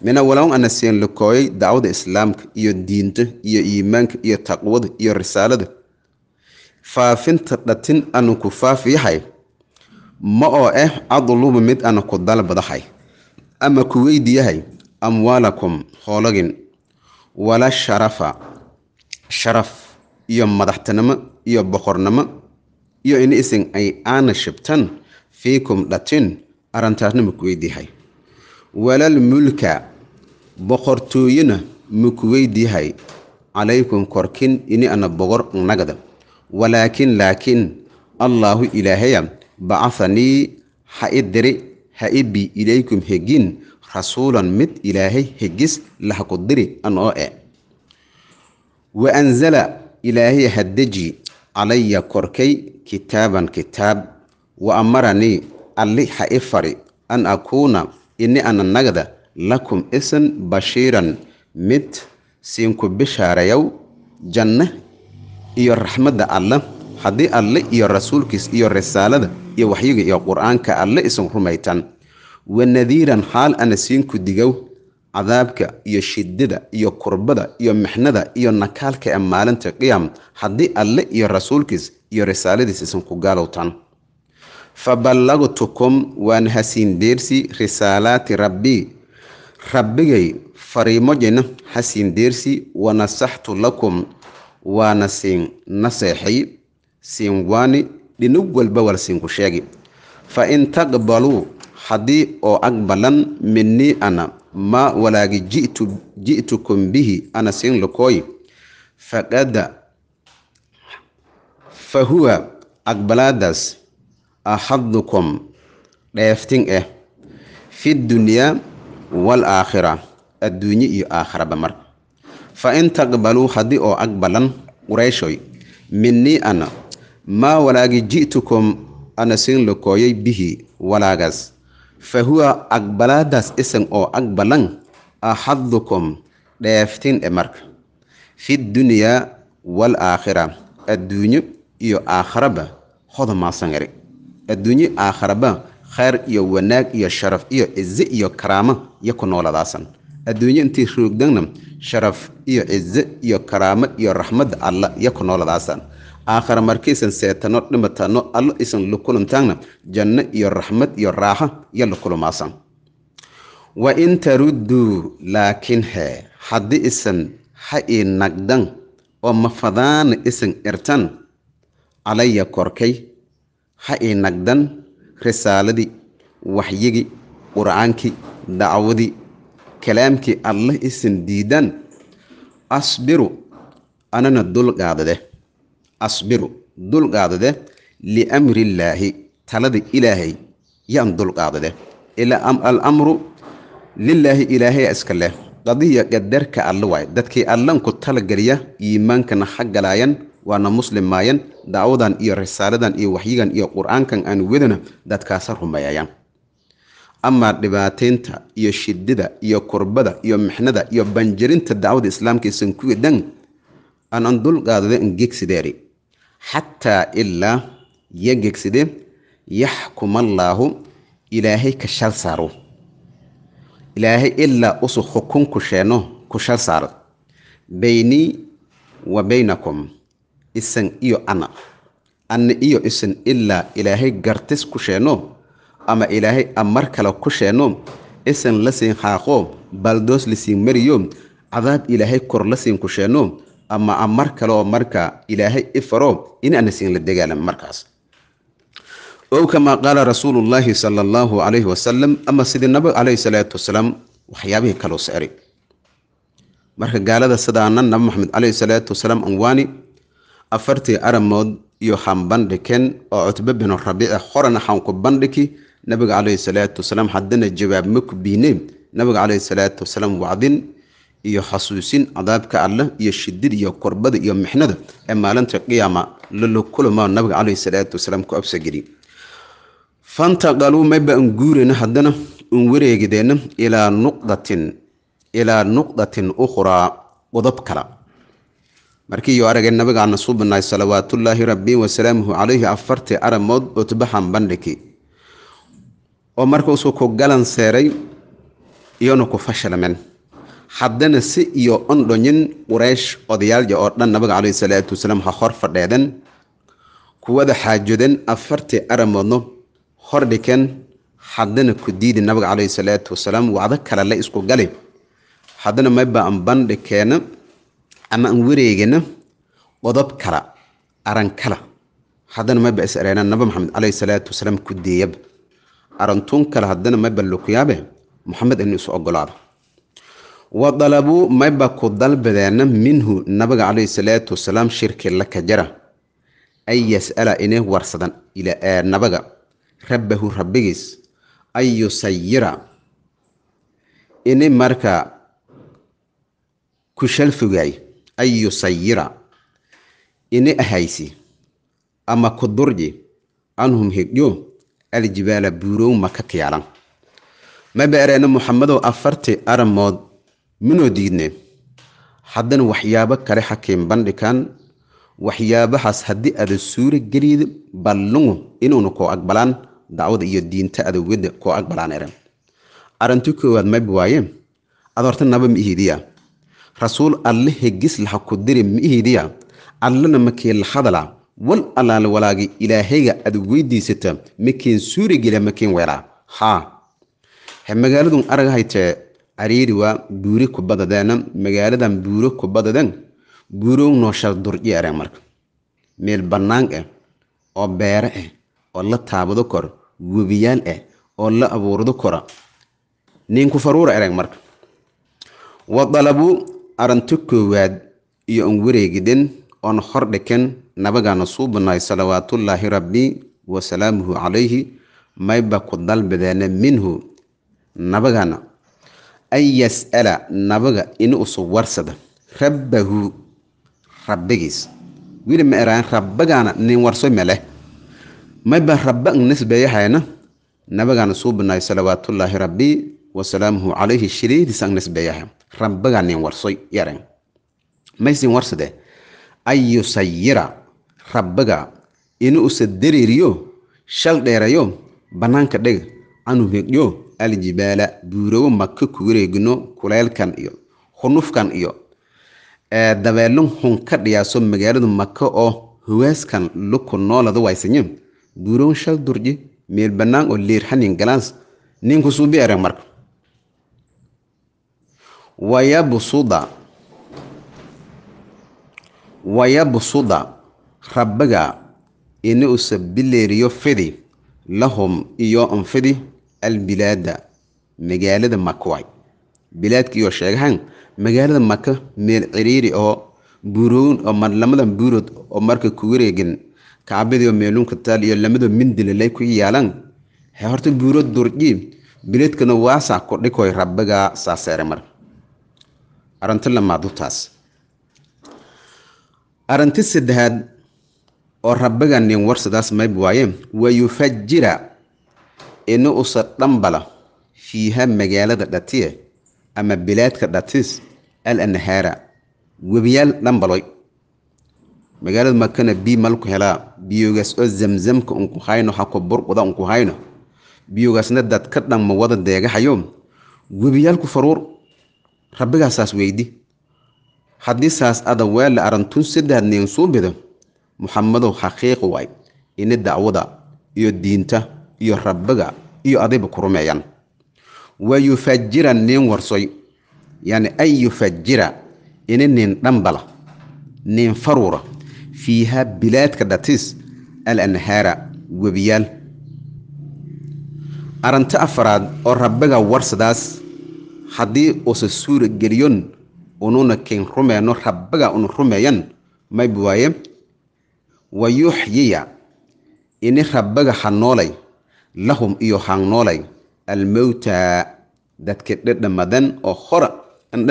mina walow ana seen dacwada islaamka iyo diinta iyo iimaanka iyo taqwada iyo risaalada faafinta dhatin anu ku faafiyahay ma oo ah eh cadulumu mid ana ku dalbadahay ama ku weydiyahay amwaalakum hoolagin wala sharafa sharaf iyo madaxtinimo iyo boqornimo iyo in isin ay aana shibtan fiikum dhatin arrintaasna ma ku weydiyahay walal mulka boqortooyena maku calaykum korkin ini ana bogor nagda walaakin laakin allaahu ilaahaya bacahanii ha i diri ha i bi ilaykum hegin rasuulan mid ilaahay hegis laha ku diri an oo e wa anzala ilaahay ha deji calaya korkay kitaaban kitaab wa amaranii alli ha i fari an akuuna ini an annagada lakum isan bashiiran mid siinku bishaareeyow janna iyo raxmadda alle haddii alle iyo rasuulkiis iyo risaalada iyo waxyiga iyo qur'aanka alle isan rumaytan wanadiiran xaal ana siinku digow cadaabka iyo shidida iyo kurbada iyo mixnada iyo nakaalka ee maalinta qiyaam haddii alle iyo rasuulkiis iyo risaaladiis isan ku gaalowtaan faballagtukum waan hasiin deersi risaalaati rabbii rabbigay fariimojena hasiin deersi wanasaxtu lakum waana siin naseexay siin waani dhinig walba wal walsiinku sheegi fa in taqbaluu haddii oo aqbalan minii ana maa walaagi ji'tukum bihi ana siin lokooy faqada fa huwa aqbalaadaas axadukum dheeftin ah fi ddunyaa waalaakhira adduunye iyo aakhiraba mar fa in taqbaluu haddii oo aqbalan qurayshoy minnii ana maa walaagi ji'tukum ana siin lokooyay bihi walaagaas fa huwa aqbalaadaas isan oo aqbalan axadukum dheeftin e marka fi ddunyaa waalaakhira adduunyo iyo aakhiraba hoda eri adduunye aakharaba khayr iyo wanaag iyo sharaf iyo cize iyo karaamo iyo ku nooladaasan adduunye intii roogdana sharaf iyo cize iyo karaamo iyo raxmadda alla iyo ku nooladaasan aakhara markaysan seetano dhimatano allo isan lukulantaanna janno iyo raxmad iyo raaxo iyo lukulumaasan wa in tarudduu laakiin hee haddii isan ha ii nagdan oo mafadaana isan irtan calaya korkay ha ii nagdan risaaladii waxyigii qur'aankii dacwadii kalaamkii allah isan diidan asbiru anana dulqaadade asbiru dulqaadade liamriillaahi talada ilaahay yaan dulqaadade almru lilaahi ilaahay iska leh qadiyaga dherka alle waay dadkii allanku talageliya iimaankana xaggalaayaan waana muslim maayan dacwadan iyo risaaladan iyo waxyigan iyo qur aan wadana dadkaasa rumeeyayaan amaa dhibaataynta iyo shidida iyo kurbada iyo mixnada iyo banjirinta dacwada islaamka sankuidan aanaan dulqaadada n gegsideeri xataa ilaa ya yaxkum allaahu ilaahay ka shal saaro ilaahay ilaa usu xukun kusheeno kushal saar baynii wa baynakum isan iyo ana ana iyo isan ilaa ilaahay gartis kusheeno ama ilaahay amar kale kusheeno isan la siin xaaqo baldoos lasiin mariyo cadaab ilaahay kor siin kusheeno ama amar kaleoo marka ilaahay ifaro in ana siin la dagaalan markaas ow kamaa qaala rasuulu llaahi sala allahu calayhi wasalam ama sidii nabig caleyhi salaatu wasalaam waxyaabihii kaloose eray marka gaalada sidaana nabi maxamed caleyhi salaatu wasalaam anwaani afartii aramood iyo xaan bandhiken oo cutbe binu rabiice horena xaan ku bandhiki nabiga caleyhi salaatu wasalaam haddana jawaab ma ku biineen nabiga caleyhi salaatu wasalaam wacdin iyo xasuusin cadaabka alleh iyo shidid iyo korbada iyo mixnada ee maalinta qiyaama lala kulamo nabiga caleyhi salaatu wasalaam ku absageli fantaqaluu maba an guurayno haddana un wareegideenno ilaa nuqdatin ilaa nuqdatin ukhraa qodob kala markii uu aragay nabigaana subnay salawaatullaahi rabbi wasalaamuhu calayhi afartii aramood utbaxan bandhigi oo markuusuu ku galan seeray iyona ku fashilmen haddana si iyo ondhonyin quraysh odayaalja oo dhan nabiga caleyhi salaatu wasalaam ha hor fadheeden kuwada xaajoden afartii aramoodno hordhiken haddana ku diidi nabiga caleyhi salaatu wasalaam wacdo kale la isku gali haddana mayba aan bandhikeena ama aan wareegena qodob kala aran kala haddana mayba is nabi maxamed caleyhi salaatu wasalaam ku deeyaba arantuun kale haddana mayba lukuyaabe maxamed inuu isu ogolaado wa dalabuu mayba ku dalbadeena minhu nabiga caleyhi salaatu wasalaam shirki la jara ay yas'ala inay warsadan eh, nabaga rabbahu rabbigiis an yusayira ini marka kushal fogaay an ini ahaysi ama kudurji anhum higdyo aljibaala buurow maka kiyaalan maba ereyna muxamedow afarti aramood minoo diidne haddana waxyaabo kale xakiim bandhikan waxyaabahaas haddii aada suura geliyd ballugu inuunu ku aqbalaan dacwada iyo diinta adoogada koo ag badhaan eran arrinti koowaad mayb waaye ad horta naba ma ihidiya rasuul allahe gislaha ku diri ma ihidiya allana makee la hadala wal allaale walaagi ilaahayga aad weydiisata makeen suuri gela makeen weelaa haa he magaaladun aragahaytee ariiri waa buuri kubadadeena magaaladan buuro kubadaden buurow nooshar durjeeren marka meel bannaan ah oo beere ah oo la taabado kor webiyaal ah eh, oo la abuurdo kora ninku faruura ereg marka wa dalabuu aranto koowaad iyo an wareegiden oon hor dhiken nabagaana suu banaay salawaatullaahi rabbi wasalaamuhu calayhi mayba ku dalbadeena minhu nabagaana an yas'ala nabaga in usu warsada rabbahu rabbigiis weli ma eraan rabbagaana nin warso ma leh mayba raba ng nasbeeyahayna nabagaana suu banaay salawaatullaahi rabbi wasalaamuhu calayhi shiriidisang nasbeeyaha rabagaa nin warsoy yaren maysin warsade an yusayira rabaga inu usa dareeriyo shal dheerayo banaanka dheg anu megyo aljibaala buurowo maka ku wareegino kuleylkan iyo hunufkan iyo e, dabeelun hun ka dhiyaaso magaaladu maka oo huwaaskan luku nooladu waysanye buuron shal durji meel bannaan oo liir xanin galaans ninku suubi ereg marka wayabsuda wayabsuda rabbiga ini usa bileeriyo fidi lahum iyo anfidi um albilaada magaalada makway way bilaadka iyo sheegahan magaalada maka meel ciriiri oo buuroon oo marlamadan buurod oo marka ku wareegin kacbadiioo meeluunka taal iyo lamadoo mindililay ku yaalan hee horta buuro durjiib bileedkana waasac kordhikoy rabbiga saaseere mar arrinti lamaadu taas arrinti saddexaad oo rabbiga nin warsadaas mayb waaye wayufajira ina usa dhambala fiiha magaalada dhatiye ama bilaadka dhatis al anhaara webiyaal dhambaloy magaalada makana bii mala ku helaa biyogaas oo zamzamka un ku hayno ha burquda un hayno biyogaasna dad ka dhamma wada deegahayo webiyaalku faruur rabbigaasaas weydi haddii saas ada weele arantun saddexdneen suubido muxamadow xaqiiqi waay ina dacwada iyo diinta iyo rabbiga iyo adayba ku rumeeyaan waa nin warsoy yani an yufajira ina nin dhambala nin faruura fiiha bilaadka dhatiis alanhaara webiyaal arrinto afaraad oo rabbiga warsadaas haddii uusa suura geliyon unuuna kayn rumeeno rabbiga un rumeeyan mayb waaye wa yuxyiya ini rabbiga hanoolay lahum iyo hanoolay noolay almowta dadka dhadhamadan oo hora an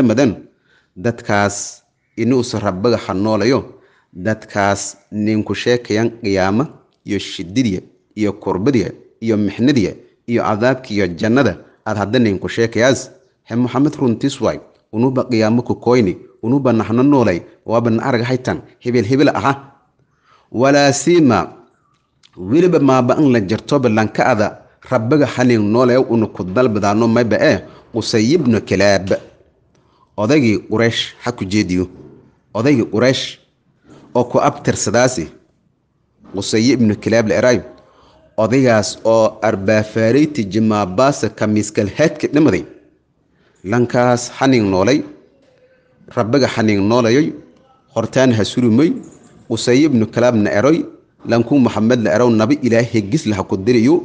dadkaas inuusa rabbiga ha noolayo dadkaas ninku sheekayaan qiyaamo iyo shididiya iyo kurbadiya iyo mixnadiya iyo cadaabki iyo jannada aad hadda ninku sheekayaas he moxamed runtiis unuba qiyaamo ku koyni unuba naxno noolay waaba na haytan hebel hebel aha walaa siima weliba maaba-an la jirtoba lanka ada rabbaga hanin nooleew una ku dalbadaano mayba ee eh, qusay ibnu kilaab odaygii quraysh ha ku jeediyo odaygii quraysh oo ku abtirsadaasi qusaye ibnu kilaab laeraayo odaygaas oo arbaafaarayti jimaabaasa kamiiskalhaadka dhimaday lankaas xaning noolay rabbiga xaning noolayay hortaan hasurumay qusaye ibnu kilaabna eroy lankuu maxamedla erow nabi ilaah hegisleh ha ku diriyo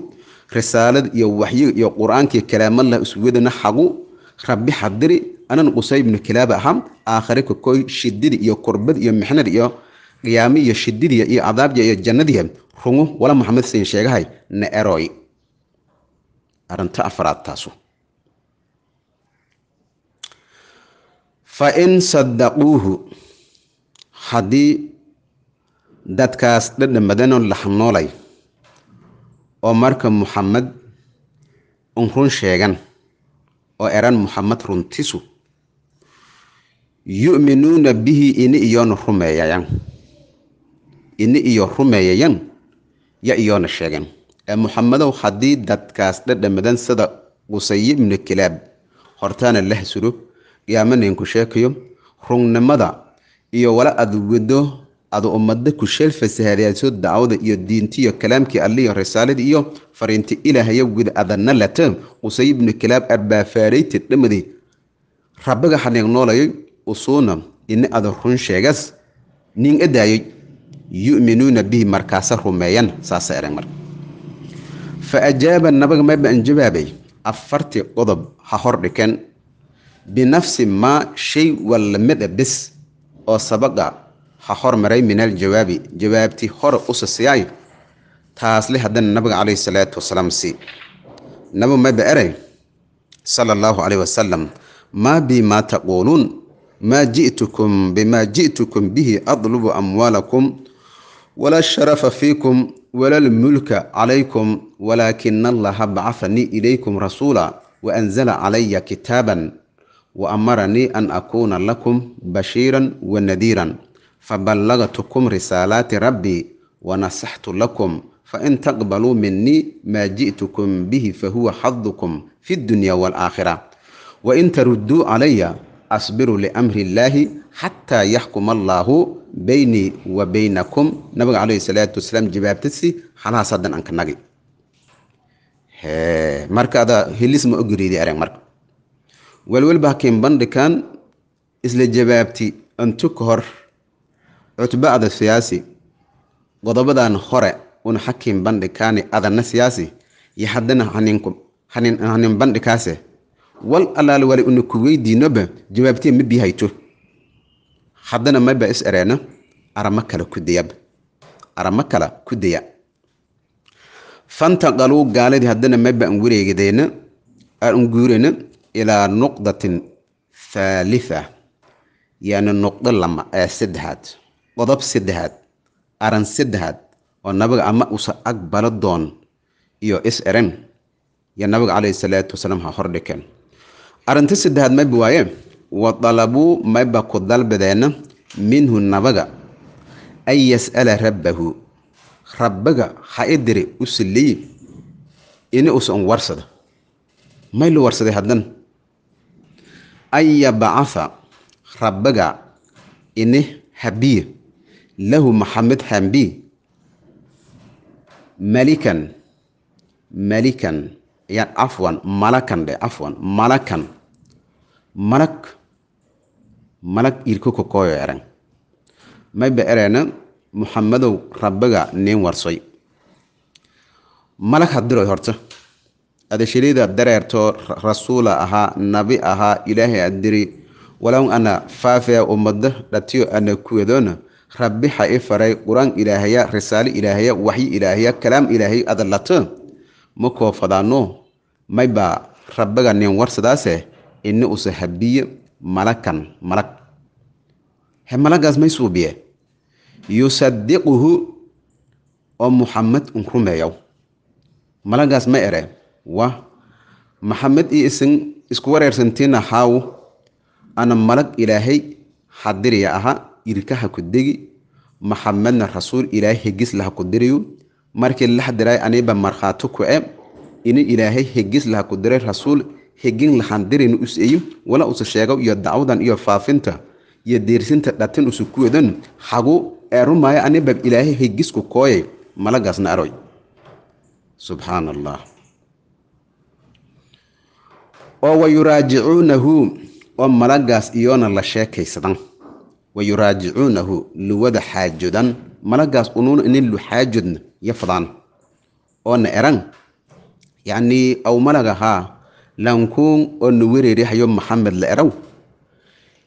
risaalada iyo waxyiga iyo qur kalaama kalaamallah iswadana xagu rabbi xadiri anan qusay ibnu kilaaba ahaa aakhare kakoy shidida iyo kurbad iyo mixnada iyo qiyaami iyo shididiya iyo cadaabya iyo jannadiya rungu wala maxamed siin sheegahay na eroy arrinta afraad taasu fa in sadaquuhu haddii dadkaas dhadhamadanoo laxnoolay oo marka muxamed un run sheegan oo eran muxammed runtisu yu'minuuna bihi ini iyoona rumeeyayan ini iyo rumeeyayan ya iyoona sheegeen ee muxamedow haddii dadkaas dhadhamadan sida qusaye ibnu kilaab hortaana la hasulo dhiyaamaninku sheekayo rungnimada iyo wala ad wado adu ummada kusheel fasahadiyaaso dacwada iyo diintiyo kalaamkii alliyo risaalada iyo fariinti ilaahaya wid adana lateen qusay ibnu kilaab abbaafaaraytid dhamadii rabbiga xaniiq noolayay usuuna ini ada run sheegas nin adaayay yuminuuna bihi markaase rumeeyan saasa ereg marka fa ajaaba nabaga mabaan jawaabay afartii qodob ha hor dhiken binafsi maa shay walla mid a oo sabaqa ha hormaray min aljawaabi jawaabtii hore usasiyaayo taasle haddana nabiga caleyhi salaatu wasalaam si nabigu maba erey sala allahu caleyhi wasalam maa bi maa taquuluun maa ji'tukum bimaa ji'tukum bihi adlubu amwaalakum walaa sharafa fiikum wala lmulka calaykum walaakina allaha bacafanii ilaykum rasuula waanzala calaya kitaaban waamaranii an akuuna lakum bashiiran wanadiiran faballagtukum risaalaati rabbii wanasaxtu lakum fain taqbaluu minii maa ji'tukum bihi fahuwa xadukum fi dunya waalaakhira wain tarudduu calaya asbiru limri illaahi xataa yaxkuma allaahu beynii wa beynakum nabiga calayhi salaatu wasalaam jawaabtasi xalahaas haddan aan ka nagi markaada helis ma ogiriidi ereg marka welwelba bandhikan isla jawaabti antu ka hor cutba'da siyaasi godobadan hore un hakiin bandhikaani adanna siyaasi iyo haddana hanin bandhikaase wal allaale wali una ku weydiinoba jawaabtee ma bihayto haddana maba is ereena arama kala ku dayaba aramo kala ku daya fantaqaluu gaaladii haddana maba an wareegdeena aan guurena ilaa nuqdatin haalitha yani nuqdo lama ee saddexaad qodob saddexaad aran saddexaad oo nabiga ama usa aqbalo doon iyo is eren yo nabiga calayhi salaatu wasalaam ha hordhikeen arrinta saddexaad mayba waaye wa dalabuu mayba ku dalbadeena minhu nabaga an yas'ala rabbahu rabbaga ha i diri u saliyi ini usan warsado maylu warsaday haddana an yabcafa rabbaga ini habiye lahu maxamed hambi malikan malikan ayaan afwan malakan dhe afwan malakan malag malag irkokokoyo eran mayba erena muxamadow rabbiga nin warsoy malag hadiroy horta adashirida dareerto rasuula ahaa nabi ahaa ilaahay adiri walow ana faafea umada dhatiyo ana kuwedoona rabbi ha i faray qur ilaahaya risaale ilaahaya waxyi ilaahaya kalaam ilaahay adalato ma koofadaano mayba rabbaga nin warsadaase ini usa habiye malakan malag he malagaas may suubiye yusadiquhu oo muxamed un rumeeyow malagaas ma ere wa maxamed io isin isku wareersantiina haaw ana malag ilaahay xadiriya aha irkaha ku degi maxamedna rasuul ilaahay hegisla ha ku diriyu markii la aniba markhaato ku e ini ilaahay hegis laha ku diray rasuul hegin lahaan dirin us eyu wala usa sheego iyo dacwadan iyo faafinta iyo deersinta dhatin usu kuwedan hagu eerumaayo anibab ilaahay hegisku kooyay malagaasna aroy subxaan allah oo wayuraajicuunahu oo malagaas iyoona la sheekaysadan wayuraajicuunahu luwada xaajodan malagaas unuuna inin luxaajodna yo fadaan oona eran yani awmalagahaa lankuun oo na wereerihayo maxamed la eraw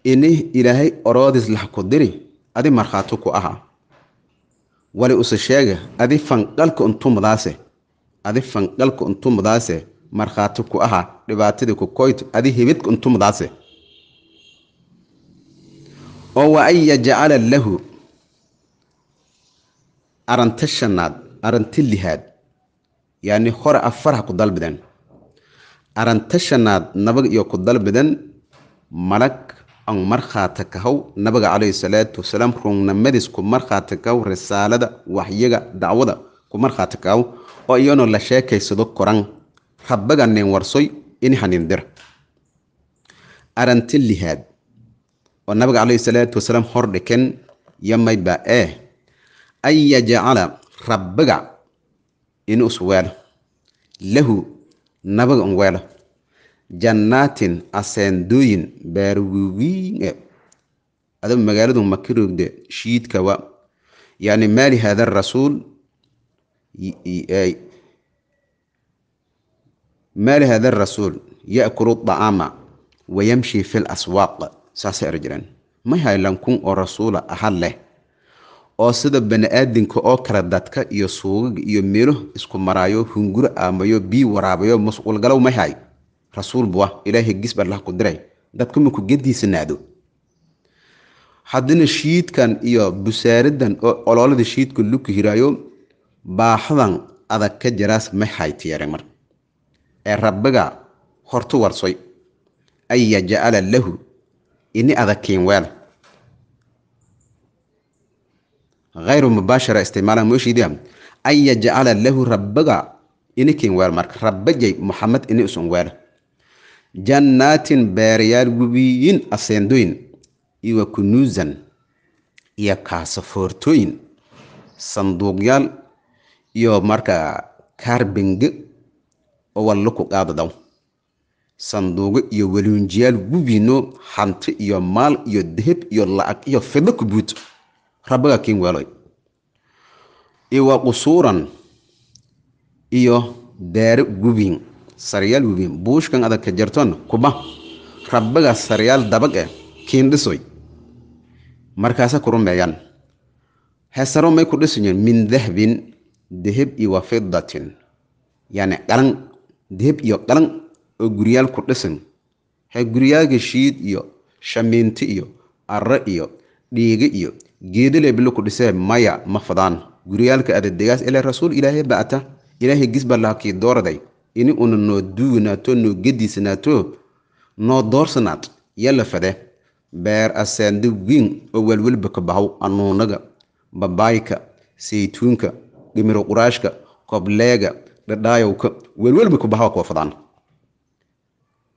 ini ilaahay oroodis lah ku diri adi markhaati ku aha wali use sheega adi fanqalka untumadaase adi fanqalka untumadaase markhaati ku aha dhibaatadii ku koyto adi hibidka untumadaase oo wa an yajcala lahu arinta shanaad lihaad yani hore afar ha ku dalbideen aranta shanaad nabaga iyo ku dalbideen malag an markhaati kahow nabiga caleyhi salaatu wasalaam rungnimadiis ku kahow risaalada waxyaga dacwada ku markhaati kahow oo iyano la sheekaysado koran rabbaga nin warsoy ini hanin dir aranti lihaad oo nabiga caleyhi salaatu wasalaam hor dhiken yamayba ee eh, an yajcala rabbiga inuu isweelo lahu nabaga un weelo jannaatin aseendooyin baarwiwiine adaba magaaladu makirogde shiidkawa yani maali hada rasuul e. maali hada rasuul yakulu dacaama wayamshi fi laswaaq saasay ero jireen may haylan kun oo rasuula ahad leh oo sida bani-aadinka oo kale dadka iyo suugaga iyo meelo isku maraayo hunguro aamayo bii waraabayo mas-uulgalow may hayo rasuul buu ah ilaahay ku diray dadka maku gediisanaado haddana shiidkan iyo busaaridan oo ololada shiidka luku hiraayo baaxadan adag ka jaraas may haytiyare mar ee rabbiga hortu warsoy an yajcala lahu ini adagkiin weela hayru mubaashara isticmaala mooshiida an yajcala lahu rabbaga inikin weel marka rabbajay muxamed ini isun weelo jannaatin beerayaal gubiyin aseendoyin iwa kunuusan iyo kaasafoortooyin sanduuqyaal iyo markaa kaarbenge oo wallo ku qaadadaw sanduuqo iyo waluunjiyaal gubino hanti iyo maal iyo deheb iyo lacag iyo fido ku buuto rabbagaa kiin weeloy iyo qusuuran iyo daare wubin saryaal wubin buushkan adag ka jartoon kuba rabbagaa saryaal dabag eh kiin dhisoy markaasa kurumeeyaan heesaro may ku dhisayen min dahbin dahab iyo wa fidatin yani qalan dahab iyo qalan oo guryaal ku dhisan he guryaalka shiid iyo shamiinti iyo arre iyo dhiige iyo geedile bilo ku maya ma fadaan guryaalka adaddegaas ilaa rasuul ilaahay ba'ata ilaahay gisbalaakii dooraday ini una noo duuginaato noo gediisanaato noo doorsanaad yalla fade beer asaandigiin oo waalwelba ka bahaw anuunaga babaayka saytuunka dhimiro quraashka kobleega dhadhaayowka waalwelba ka bahaw kuwa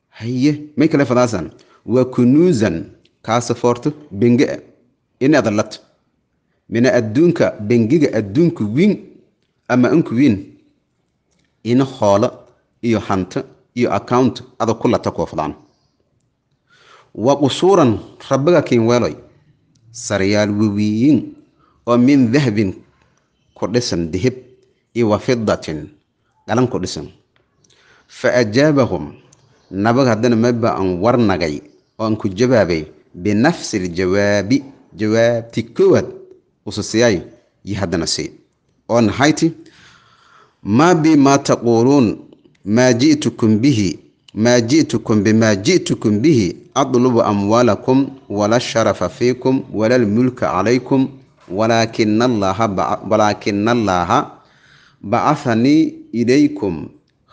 haye may kale fadaasaan waa kunuusan kaasafoorto benge'a inaad lat mina adduunka bengiga adduunku wiin ama unku wiin in hoolo iyo hanto iyo account ada ku lata koofdaan wa qusuuran rabbiga kiinweeloy saryaal wawiyiin oo min dahabin ku dhisan dihib iyo wafidatin fidatin dhalan ku dhisan fa ajaabahum nabag haddana maba aan warnagay oo aan ku jawaabay binafsi iljawaabi jawaabti koowaad ususiyaay iyo haddana sii oo nahayti maa bimaa taquuluun maa jitukum bihi maa jitukum bimaa ji'tukum bihi adlubu amwaalakum wala sharafa fiikum wala almulka calaykum walaakina allaaha bacahanii ilaykum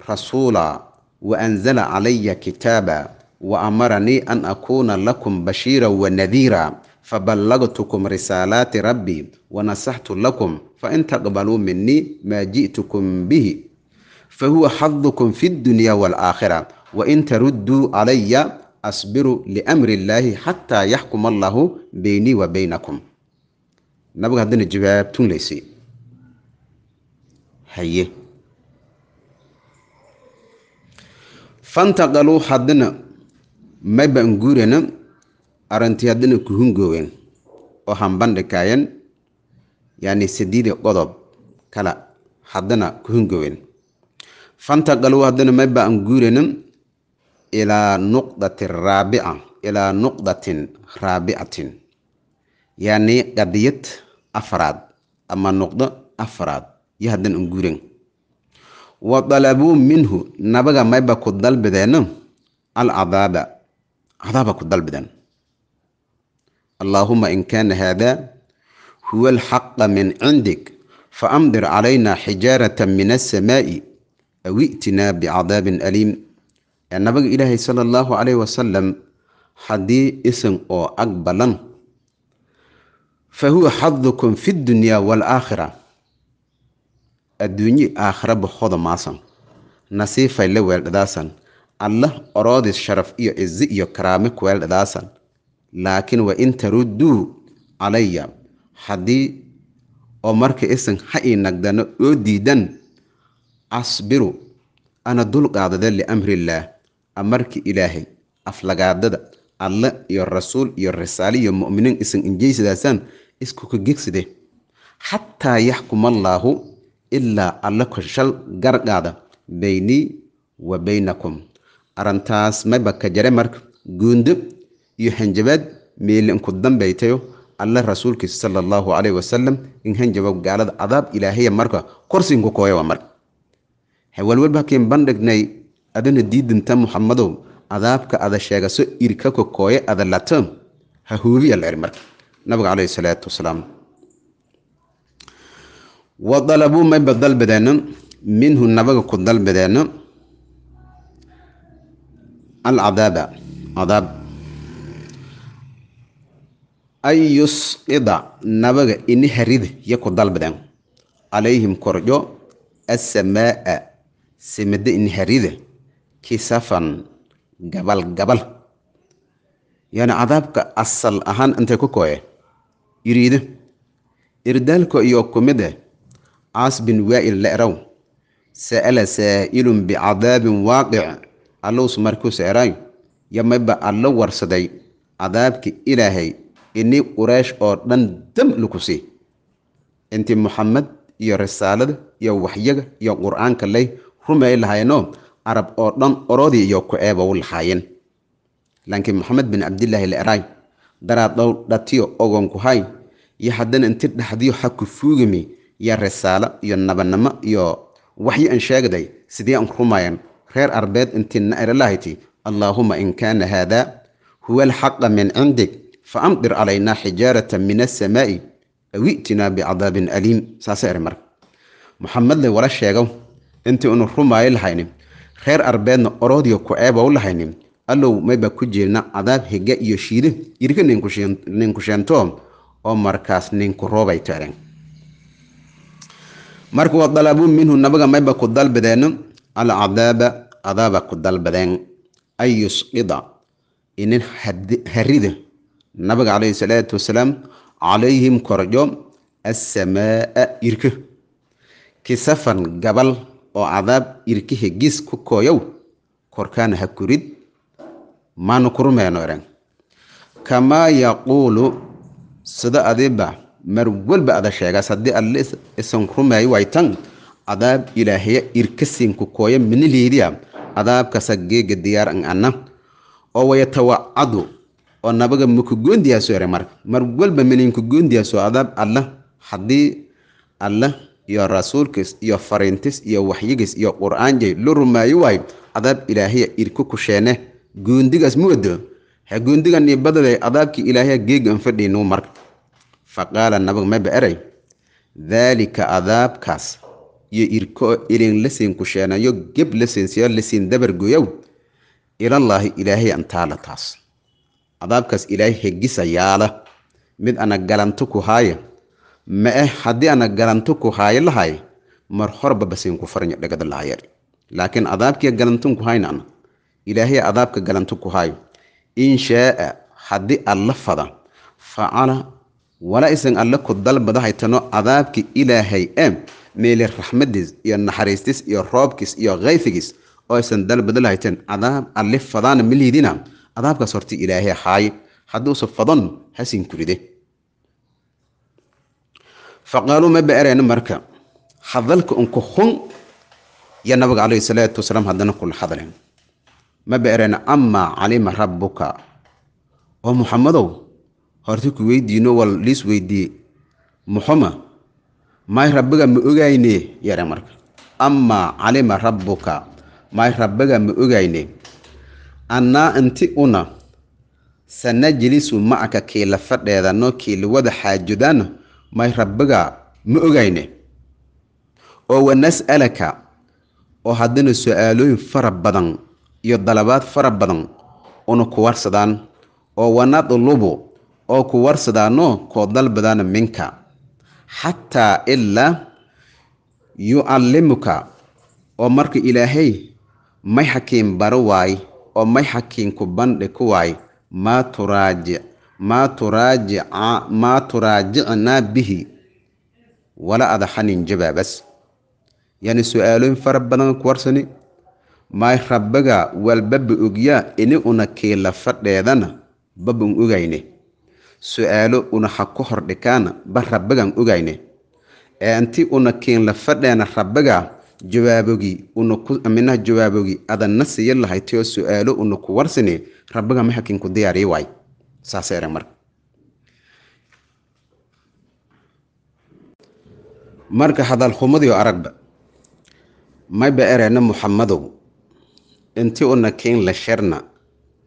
rasuula waanzala calaya kitaaba waamaranii an akuuna lakum bashiira wanadiira faballagtukum risaalaati rabbii wanasaxtu lakum fain taqbaluu minii maa ji'tukum bihi fahuwa xadukum fi اddunya wاlaakhira wain tarudduu calaya asbiru liamri illaahi xataa yaxkuma allahu beynii wa beynakum nabigu haddana jawaabtun laysay haye fantaqaluu haddana ma banguurana arrintii haddana ku hungoobeen oo hambandhikaayeen yani sadiidi qodob kale haddana ku hungoobeen fantaqaluu haddana mayba aan guuraynin ilaa nuqdatin raabica ilaa nuqdatin raabicatin yani qadiyad afraad ama nuqdo afraad yo haddana aan guurayn wa dalabuu minhu nabaga mayba ku dalbideen alcadaaba cadaaba ku dalbideen allahuma in kana haada huwa alxaqa min cindik faamdir calayna xijaarata min asamaa'i aw i'tinaa bicadaabin aliim ee nabiga ilaahay sala allahu calayhi wasalam haddii isan oo ag ballan fa huwa xadukum fi ddunyaa waalaakhira adduunye aakhiraba hodo maasan nasiifay la weeldhadaasan allah oroodis sharaf iyo cizi iyo karaame kuweeldhadaasan laakiin in tarudduu calaya haddii oo marka isan ha ii nagdano oo diidan casbiru ana dulqaadada liamriillaah amarki ilaahay aflagaadada alle iyo rasuul iyo risaale iyo mu'miniin isan injeysidaasaan iskuka gegside xataa allaahu ilaa alle koshal garqaada baynii wa baynakum arrintaas maba ka jare marka guundo iyo hanjabaad meelinku dambaytayo alle rasuulkiisa sala allahu caleyhi wasalam in hanjabow gaalada cadaab ilaahaya marka korsiinku kooya waa marka bandhignay adana diidanta muxamadow cadaabka ada sheegaso irkako kooye ada latom ha huubiya la ceri marka nabiga caleyhi salaatu wasalaam wa dalabuu mayba dalbadeeno minhu nabaga ku dalbadeeno alcadaaba cadaab an yusqida nabaga ini harida iyo ku dalbadan calayhim korjo asamaa'a simada ini harida kisafan gabal gabal yani cadaabka asal ahaan intay ku kooye yiriida irdaalko iyo kumid eh caas bin waa'il la eraw sa'ala saa'ilun bicadaabin waaqic allowsu markuu sa'eraayo yamaba allo warsaday cadaabki ilaahay ini quraysh oo dhan dam laku siy intii muxamed iyo risaalada iyo waxyaga iyo qur'aanka lay rumay lahaayeenoo arab oo dhan orodii iyo ku-eeba u lahaayeen laakiin maxamed bin cabdilaahi leraay daraadhow dhatiyo ogonku hay iyo haddana inti dhaxdiyo haku fuugimi iyo risaalo iyo nabanimo iyo waxyi aan sheegday sidii aan rumayeen reer arbeed intii na eralahayti allaahuma in kaana haadaa huwa alxaqa min cindig faamdir calaynaa xijaaratan min asamaa'i aw i'tinaa bicadaabin aliim saasay ahi marka maxamedley wala sheegow intii unu rumaayo lahaynin reer arbeedna oroodiyo ku-eebow lahaynin allow mayba ku jeedna cadaab higa iyo shiide yirka ninku sheentoom oo markaas ninku roobay taadeen marka wa dalabuu minhu nabaga mayba ku dalbadeeno alcadaaba cadaaba ku dalbadeen an yusqida inin harida nabiga calayhi salaatu wasalaam calayhim korjo assamaaa irko kisafan gabal oo cadaab irka hegiis ku kooyow korkaana ha kurid maanu kurumeeno ereng kamaa yaquulu sida adiba mar walba ada sheegaas haddii alle isan rumeeyo waytan cadaab ilaahiya irka siin ku kooya miniliidiya adaabkasa geega diyaar an ana oo wayatawacadu oo nabaga makugoondiyaa soo eray marka mar walba malinka goondiyaa adaab allah haddii allah iyo rasuulkis iyo fariintis iyo waxyigis iyo quraanjay aanjay rumaayo waayo adaab ilaahaya irku kusheene goondigaas muwado ha goondigan iyo adaabkii ilaahaya geegan fadhiinu marka fa qaala nabaga maba eray daalika adaabkaas iyo irko ilin lasiin kusheenayo geb lasiinsiyo lasiin dabargoyow ilallaahi ilaahaya antaala taas cadaabkaas ilaahay hegisayaala mid ana garanto ku haaya ma eh haddii ana garanto ku haayo lahay mar horba basayn ku faranyo dhagada lahayar laakiin cadaabkiya garanton ku hayna ilaahay cadaabka garanto ku haayo in shaaa haddii alla fada facala wala isan alle ku dalbada haytano cadaabki ilaahay em meeli raxmadiis iyo naxariistis iyo roobkiis iyo kayfigiis oo aysan dalbada lahayteen cadaab alle fadaana ma adaabkaas horta ilaahay haaye hadduuse fadan hasinkuride faqaaluu ma baarayno marka hadalka unka hun ya nabiga calayhi salaatu wasalaam haddana kula hadleen ma baarayno amaa calima rabbuka oo muxamadow horta ku weydiino wal liis weydiiye muxuma maay rabbiga ma ogayne yare marka amaa calima rabbuka maay rabbiga ma ogayne annaa inti una sanajlisu macaka kiila fadheedano kiila wada xaajudaano may rabbiga ma ogayne oo wanas'alaka oo haddana su-aalooyin fara badan iyo dalabaad fara badan una ku warsadaan oo wanadlubu oo ku warsadaano koo dalbadaana minka xataa ilaa yucallimuka oo marka ilaahay may xakiim baro waay oo may xakiinku bandhi kuwaay maa turaajic maa turaajic maa turaajicnaa bihi wala adaxanin jabaabas yani su-aalooyin fara badan kuwarsani maay rabbaga walbaba ogyaa ini una kiila fadheedana babun ogayne su-aalo una ha ku hordhikaana ba rabbagan ogayne ee inti una kiinla fadheena rabbagaa jawaabogii mina jawaabogi adanna siiya lahaytayoo su-aalo una ku warsine rabbiga maxakinku diyaariy waay saasa marka marka hadalxumadiio aragba mayba ereyna muxamadow inti una kiin la sherna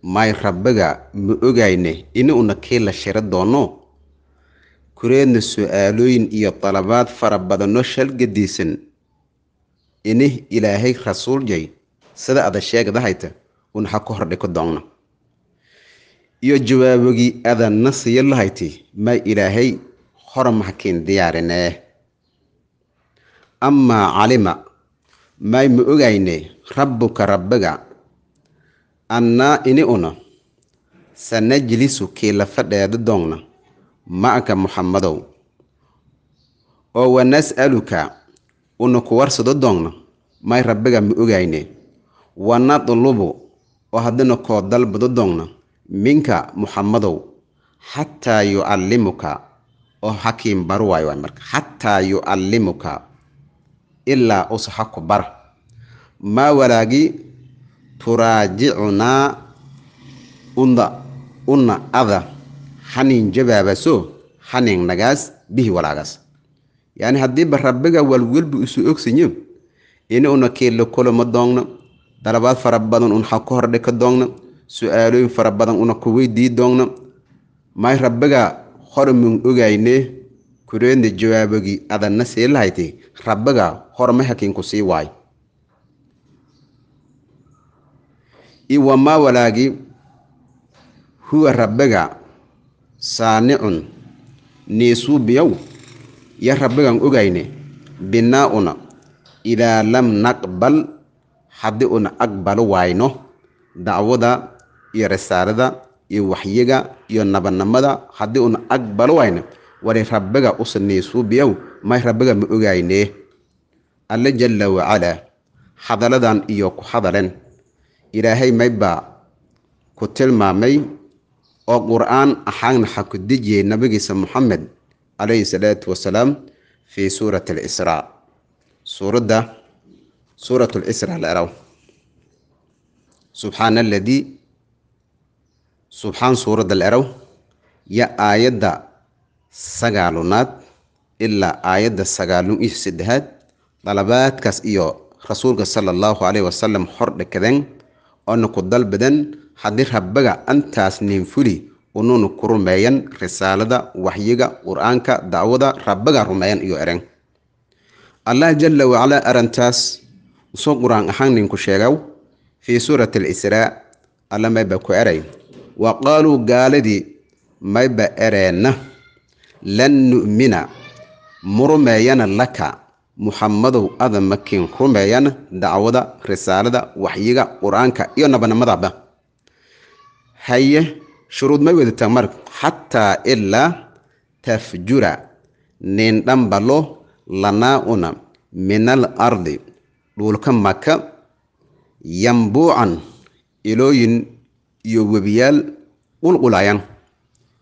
may rabbiga ma ogayne ini una kii la shiro doono kureedna su-aalooyin iyo dalabaad fara badanoo shalgadiisan inih ilaahay rasuul yahay sida ada sheegadahayta un ha ku hordhiko doonna iyo jawaabogii ada nasiyo lahayti maa ilaahay hormahakiin diyaarinee amaa calima may ma ogayne rabbuka rabbiga annaa ini una sanajlisu kii la fadheeda doonna ma'ka muxammadow oo wanas'aluka una ku warsado doonna may rabbiga ma ogaynee wa nadlubu oo haddana koo dalbado doonna minka muxammadow xataa yucallimuka oo xakiim baru waayo waay marka xataa yucallimuka ilaa usa ha ku bar maa walaagii turaajicunaa unda una ada hanin jabaabaso hanin nagaas bihi walaagaas yani haddiiba rabbiga walwelbu isu ogsanyo una keello kulamo doogno dalabaad fara badan un ha ku hordhika doogno su-aalooyin fara badan una ku weydii doogno may rabbiga hormun ogayne kureenda jawaabogii adanna sii lahayti rabbiga hormahakinku sii waayo iwamaa walaagi huwa rabbiga saanicun niisuubiyow iyo rabbigaan ogayne binaauna idaa lam naqbal haddii una aqbali waayno dacwada iyo risaalada iyo waxyiga iyo nabanimada haddii una aqbali waayno wari rabbiga u sanaysuubiyow may rabbiga ma ogaynee alle jalla wacalaa hadaladan iyo ku hadalen ilaahay maybaa ku tilmaamay oo qur-aan axaagna xaku ku dejiyey nabigiisa moxamed calayhi salaatu wasalaam fii suurat alisraa suuradda suurat lsra la eraw subxaana aladii subxaan suuradda la eraw ya aayadda sagaalunaad ilaa aayadda sagaalun iyo saddexaad dalabaadkaas iyo rasuulka sala allahu calayhi wasalam hor dhakadeen oona ku dalbaden haddii rabbaga antaas nin fuli wanuuna ku rumeeyan risaalada waxyiga qur-aanka dacwada rabbaga rumeeyan iyo ereng allah jala wacalaa arrintaas usoo qur-aan ahaan ninku sheegaw fii suurati alisraa alla mayba ku eray wa qaaluu gaaladii mayba ereenna lan nu'mina murumeeyana laka muxammadow ada makiin rumeeyana dacwada risaalada waxyiga qur-aanka iyo nabanimadaaba haye shuruud may wadataa marka xataa ilaa tafjura nin dhambalo lanaauna min ardi dhuulka maka yambuucan ilooyin iyo webiyaal qulqulayan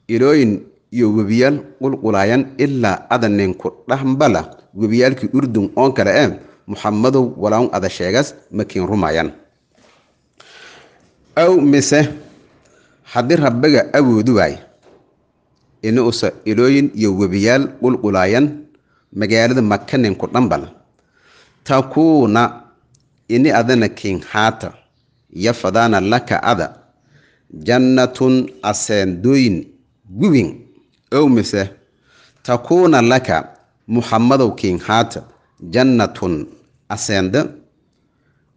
ilooyin iyo webiyaal qulqulayan ilaa ada ninku dhambala webiyaalkii urdun oon kale ee muxamadow walaawn ada sheegas makiin rumayan aw mise haddii rabbiga awoodi waayo inuusa ilooyin iyo webiyaal qulqulaayan magaalada makanin ku dhambal takuuna ini adana kin haata iyo laka ada jannatun aseendooyin guwin ow mise takuuna laka muxamadow kin haata jannatun aseende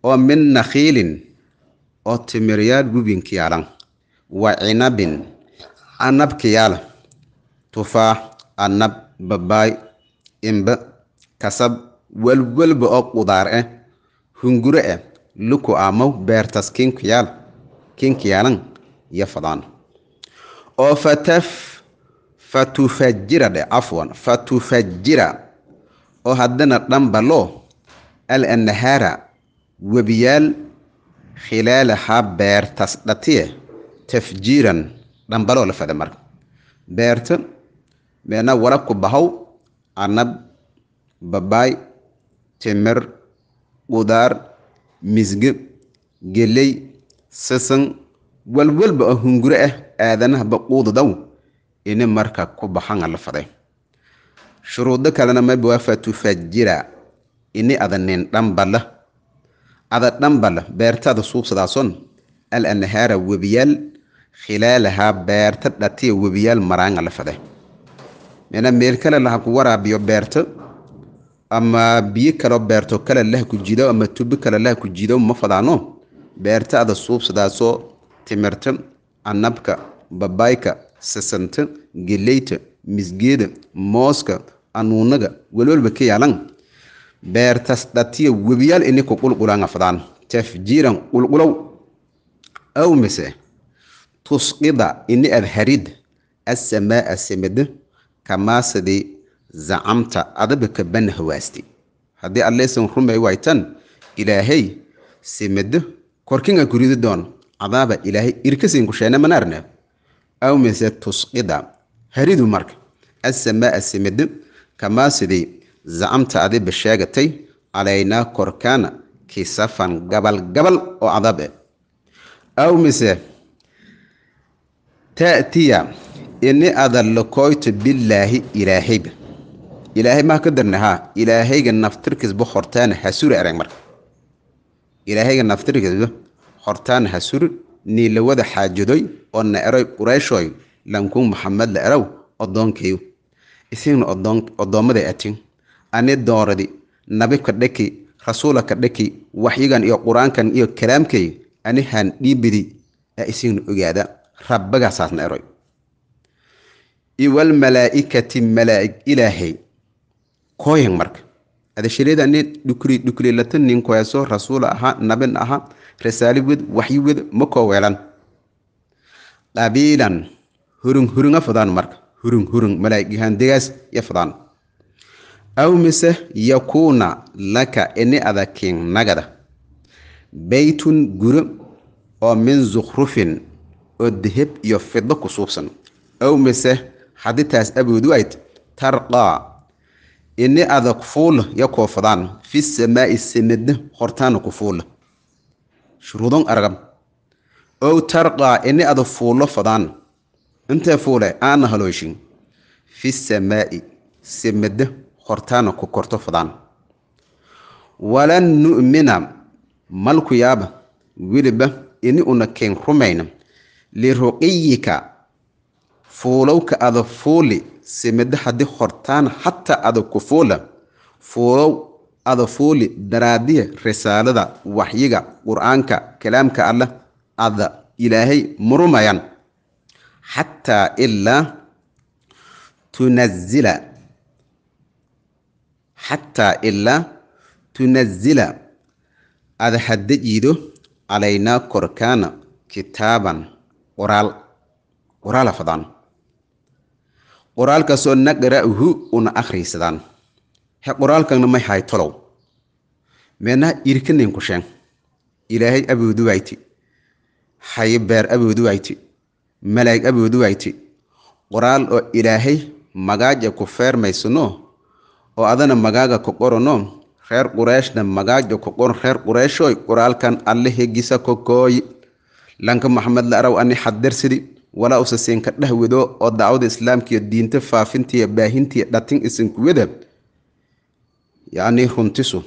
oo min nakhiilin oo timiryaal guwinkiyalan wa cinabin canab kiyaala tufaax anab babaay imbe kasab walwalba oo qudaar eh hunguro eh luku aamow beertas kinkiyaal kinkiyaalan iyo fadaan oo fataf fatufajira dhe afwan fatufajira oo haddana dhanbaloo al anahaara webiyaal khilaalahaa beertas dhatiye eh tafjiiran dhambaloo la fada marka beerta meena wala ku bahow anab babaay timir qudaar misge geley sisin walwalba oo hungure ah aadanahaba quududaw ini marka ku baxanga la faday shuruudo kalena mayba waa ini ada nin dhambala ada dhambala beertaada suuqsadaason al anhaara webiyaal khilaalahaa beerta dhatiya webiyaal maraanga la fade micnaa meel kale laha waraabiyo beerto ama biyo kaleo beerto kale laha ku jido ama tubi kale laha ku jido ma fadaano beerta ada suubsadaasoo timirta anabka babayka sasanta gelayta misgeeda mooska anuunaga welwalba ka yaalan beertas dhatiya webiyaal ininku qulqulaanga fadaan tafjiiran qulqulow aw mise tusqida ini aad harid assamaa'a samada kamaa sidii zacamta adaba kaban hawaasti haddii adlaysan rumay waytan ilaahay samada korkinga kuridi doon cadaaba ilaahay irkasin kusheene manaarna aw mise tusqida haridu marka assamaa'a samada kamaa zacamta adiba sheegatay calaynaa korkaana kisafan gabalgabal oo cadaab eh aw taatiya ini ada lokoyto bilaahi ilaahayba ilaahay maha ka darna ilaahayga naftirkiisba hortaana hasuri arag marka ilaahayga naftirkiisba hortaana hasuri nii lawada xaajadoy oo na eroy qureyshoy lankuun maxamed la erow oddoonkaygu isigna oddoommaday atin ani dooradi nabibka dhaki rasuulaka dhaki waxyigan iyo qur-aankan iyo kalaamkay ani haan dhiibidi ee isigna ogaada rabbagaasaadna eroy iwalmalaa'ikati malaa'ig ilaahay kooyan marka ada shareeda nin dhukri dhukrilata nin koyaso rasuul ahaa nabin ahaa rasaali wed waxyi wed ma weelan dhabiilan hurung hurunga fadaan marka hurung hurung malaa'ig gahandegaas ya fadaan aw mise yakuuna laka ini ada nagada beytun guro oo min zukhrufin oo dahab iyo fido ku suubsan ow mise haditaas abuduayd tarqaa ini adag fuula ya koofadaan fi samaai sanadna hortaana ku fuula shuruudon aragam ow tarqaa ini adag fuulo fadaan intee fuule aana halooshin fi samaai samada hortaana ku korto fadaan walan nu'mina malku yaaba wiliba ini una kayn rumayna liruqiyika fuulowka ada fuuli simida haddi hortaan xataa ada ku fuula fuulow ada fuuli daraadiya risaalada waxyiga qur'aanka kalaamka alleh ada ilaahay murumayan xataa ilaa tunazila xataa ilaa tunazila ada hadda jiido calaynaa korkaana kitaaban qoraal qoraala fadaan qoraalkaasoo naqra'uhu una akhriisadaan he qoraalkana may hahay tolow meednaha irkanayn kusheen ilaahay aboodu wayti haybeer aboodu wayti malaa'ig aboodu wayti qoraal oo ilaahay magaaja ku feermaysano oo adana magaaga ku qorano reer qureeshna magaaja ku qoran reer qureeshoy qoraalkan alle heggisa kokooyi lanka maxamed la araw ani xaddarsidhi walaa usa seenka dhahwado oo dacwada islaamkiyo diinta faafintiiyo baahintiiyo dhatin isankuwada yacnii runtisu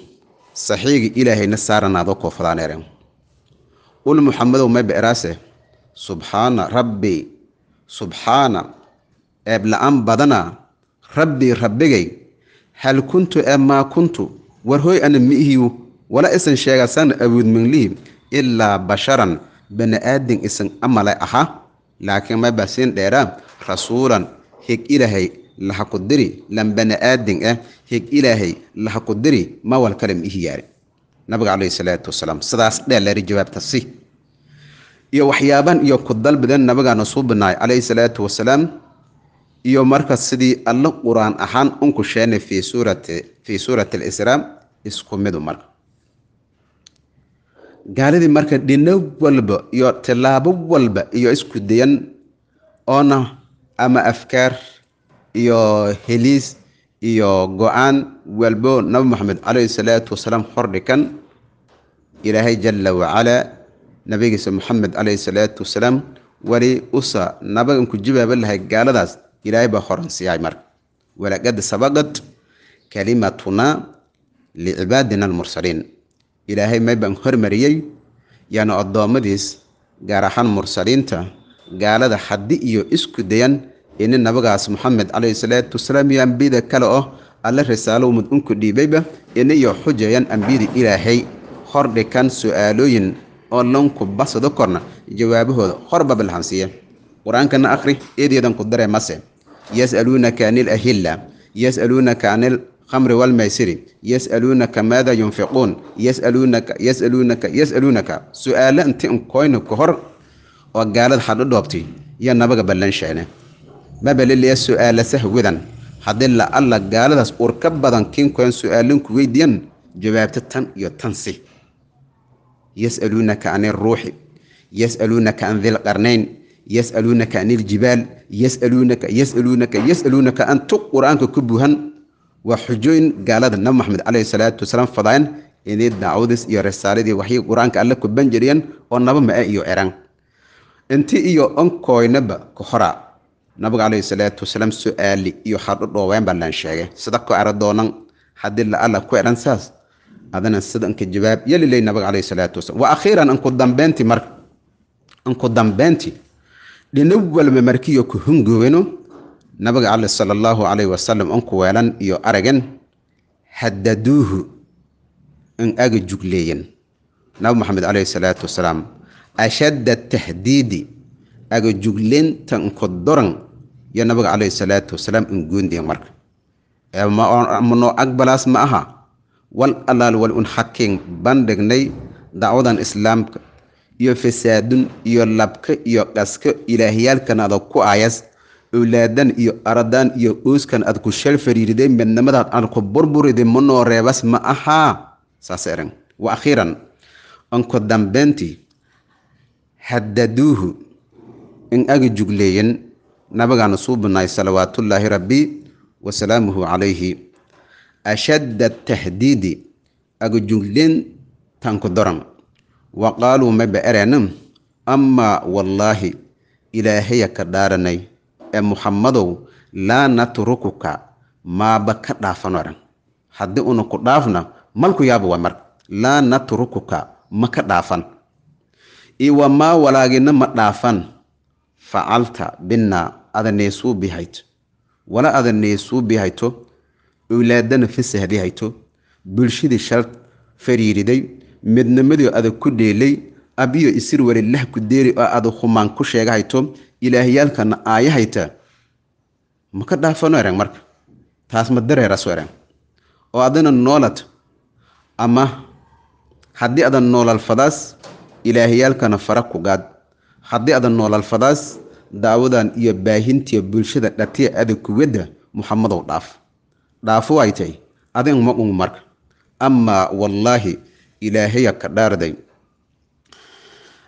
saxiigi ilaahayna saaranaado koofadaaneereen ul muxamedow mayba eraase subxaana rabbi subxaana eebla-aan badana rabbi rabbigay hal kuntu ee maa kuntu war hooy ana miihiyu wala isan sheegaa saana awoodmanlihi ilaa basharan bani-aadin isan amale aha laakiin ma bahsin dheeraa rasuulan hig ilaahay laha ku diri lan bani-aadin eh, hig ilaahay laha ku diri ma wal kale nabiga caleyhi salaatu wasalaam sidaas dheeleeri jawaabta iyo waxyaabaan iyo ku dal badan nabigaana suu binaay caleyhi salaatu wasalaam iyo marka sidii alla qur-aan ahaan unku sheene fii suurati fii suurati alisraa isku midu marka gaaladii marka dhino walba iyo tilaabo walba iyo isku dayan oona ama afkaar iyo heliis iyo go-aan walbo nabi maxamed calayhi salaatu wasalaam hor hordhikan ilaahay jalla wacalaa nabigiisa maxamed calayhi salaatu wasalaam wali usa nabagan ku jawaaba lahay gaaladaas ilaahay baa horansiiyay marka walaqad sabaqat kalimatuna licibaadina almursaliin ilaahay may baan hormariyey yaana addoommadiis gaar ahaan mursaliinta gaalada xaddi iyo isku dayan ini nabigaas moxamed calayhi salaatu wasalaam iyo ambiyada kale oh alle risaalo umad unku dhiibayba ini iyo xujayan ambiyada ilaahay hor hordhikan su'aalooyin oo lanku basado korna jawaabahooda horba balhansiiya qur-aankana akhri eedeedan ku dare mase yas'aluunaka anil ahilla yas'aluunaka anil الkhamri wاlmaysiri yas'aluunaka maada yunfiquun yas'aluunaka yas'aluunaka yas'aluunaka su-aalo inti inkoyna hor oo gaalada hadla dhoobtay iyo nabaga ballanshayne mabalilaya su-aala sahwidan haddii la alla gaaladaas uur ka badan kinkoyn su-aalin jawaabta tan iyo tan si yas'aluunaka can iruuxi yas'aluunaka can dilqarnayn yas'aluunaka can iljibaal yas'aluunaka yas'aluunaka yas'aluunaka antu qur-aanka ku buhan waa xujooyin gaalada nabi maxamed caleyhi salaatu wasalaam fadaan inay daacwadiis iyo risaaladii waxyay qur-aanka alle kuban jiriyeen oo naba ma-e iyo ciraan inti iyo onkoynaba kohora nabiga caleyhi salaatu wasalaam su-aali iyo xardho dhooween baa laan sheegay sida ku aradoonan haddii la alla ku eran saas adana sida jawaab yeliley nabiga caleyhi salaatu wasalaam wa akhiiran anku dambeyntii marka anku dambeyntii dhinawalma markiyo ku hungoweno nabiga alle sala allahu calayh wasalam onku weelan iyo aragan hadaduuhu in aga jugleeyen nabi maxamed caleyhi salaatu wasalaam ashadda tahdiidi aga jugleynta nko doran iyo nabiga calayhi salaatu wasalaam in goondiyen marka mano agbalaas ma aha wal alaal wal un xakiin baan dacwadan islaamka iyo fasaadun iyo labka iyo qaska ilaahyaalkan adag ku aayas owlaadan iyo aradan iyo uuskan ad ku shal fariiriday midnimadaad aan ku burburiday manoo reebas ma ahaa saas eran wa akhiiran anku dambeyntii hadaduuhu in aga jugleeyen nabagaana suu banaay salawaatullaahi rabbi wasalaamuhu calayhi ashadda tahdiidi aga jugleen tanku doran wa qaaluu maba ereenam amaa wallaahi ilaahaya ka dhaaranay ee muxammadow laa natrukuka maaba ka dhaafano odhan haddii una ku dhaafna malku yaaba waa marka laa natrukuka ma ka dhaafan iyo wamaa walaagina ma dhaafan facalta binna adanneysuu bihayto wala adanneysuu bihayto owlaadana fasahdi hayto bulshadii shal fariiriday midnimadii ada ku dheelay abiyo isir wari lah ku deeri oo ada humaan ku sheegahayto ilaahiyaalkana aayahayta maka dhaafano ereng marka taas ma dareeraso ereng oo adina noolad ama haddii adan noolalfadaas ilaahiyaalkana fara ku gaad haddii adan noolalfadaas daawadan iyo baahintiya bulshada dhatiya adag kuwadda muxamadow dhaaf dhaafu ay tay adin ma ungu marka amaa wallaahi ilaahaya ka dhaarday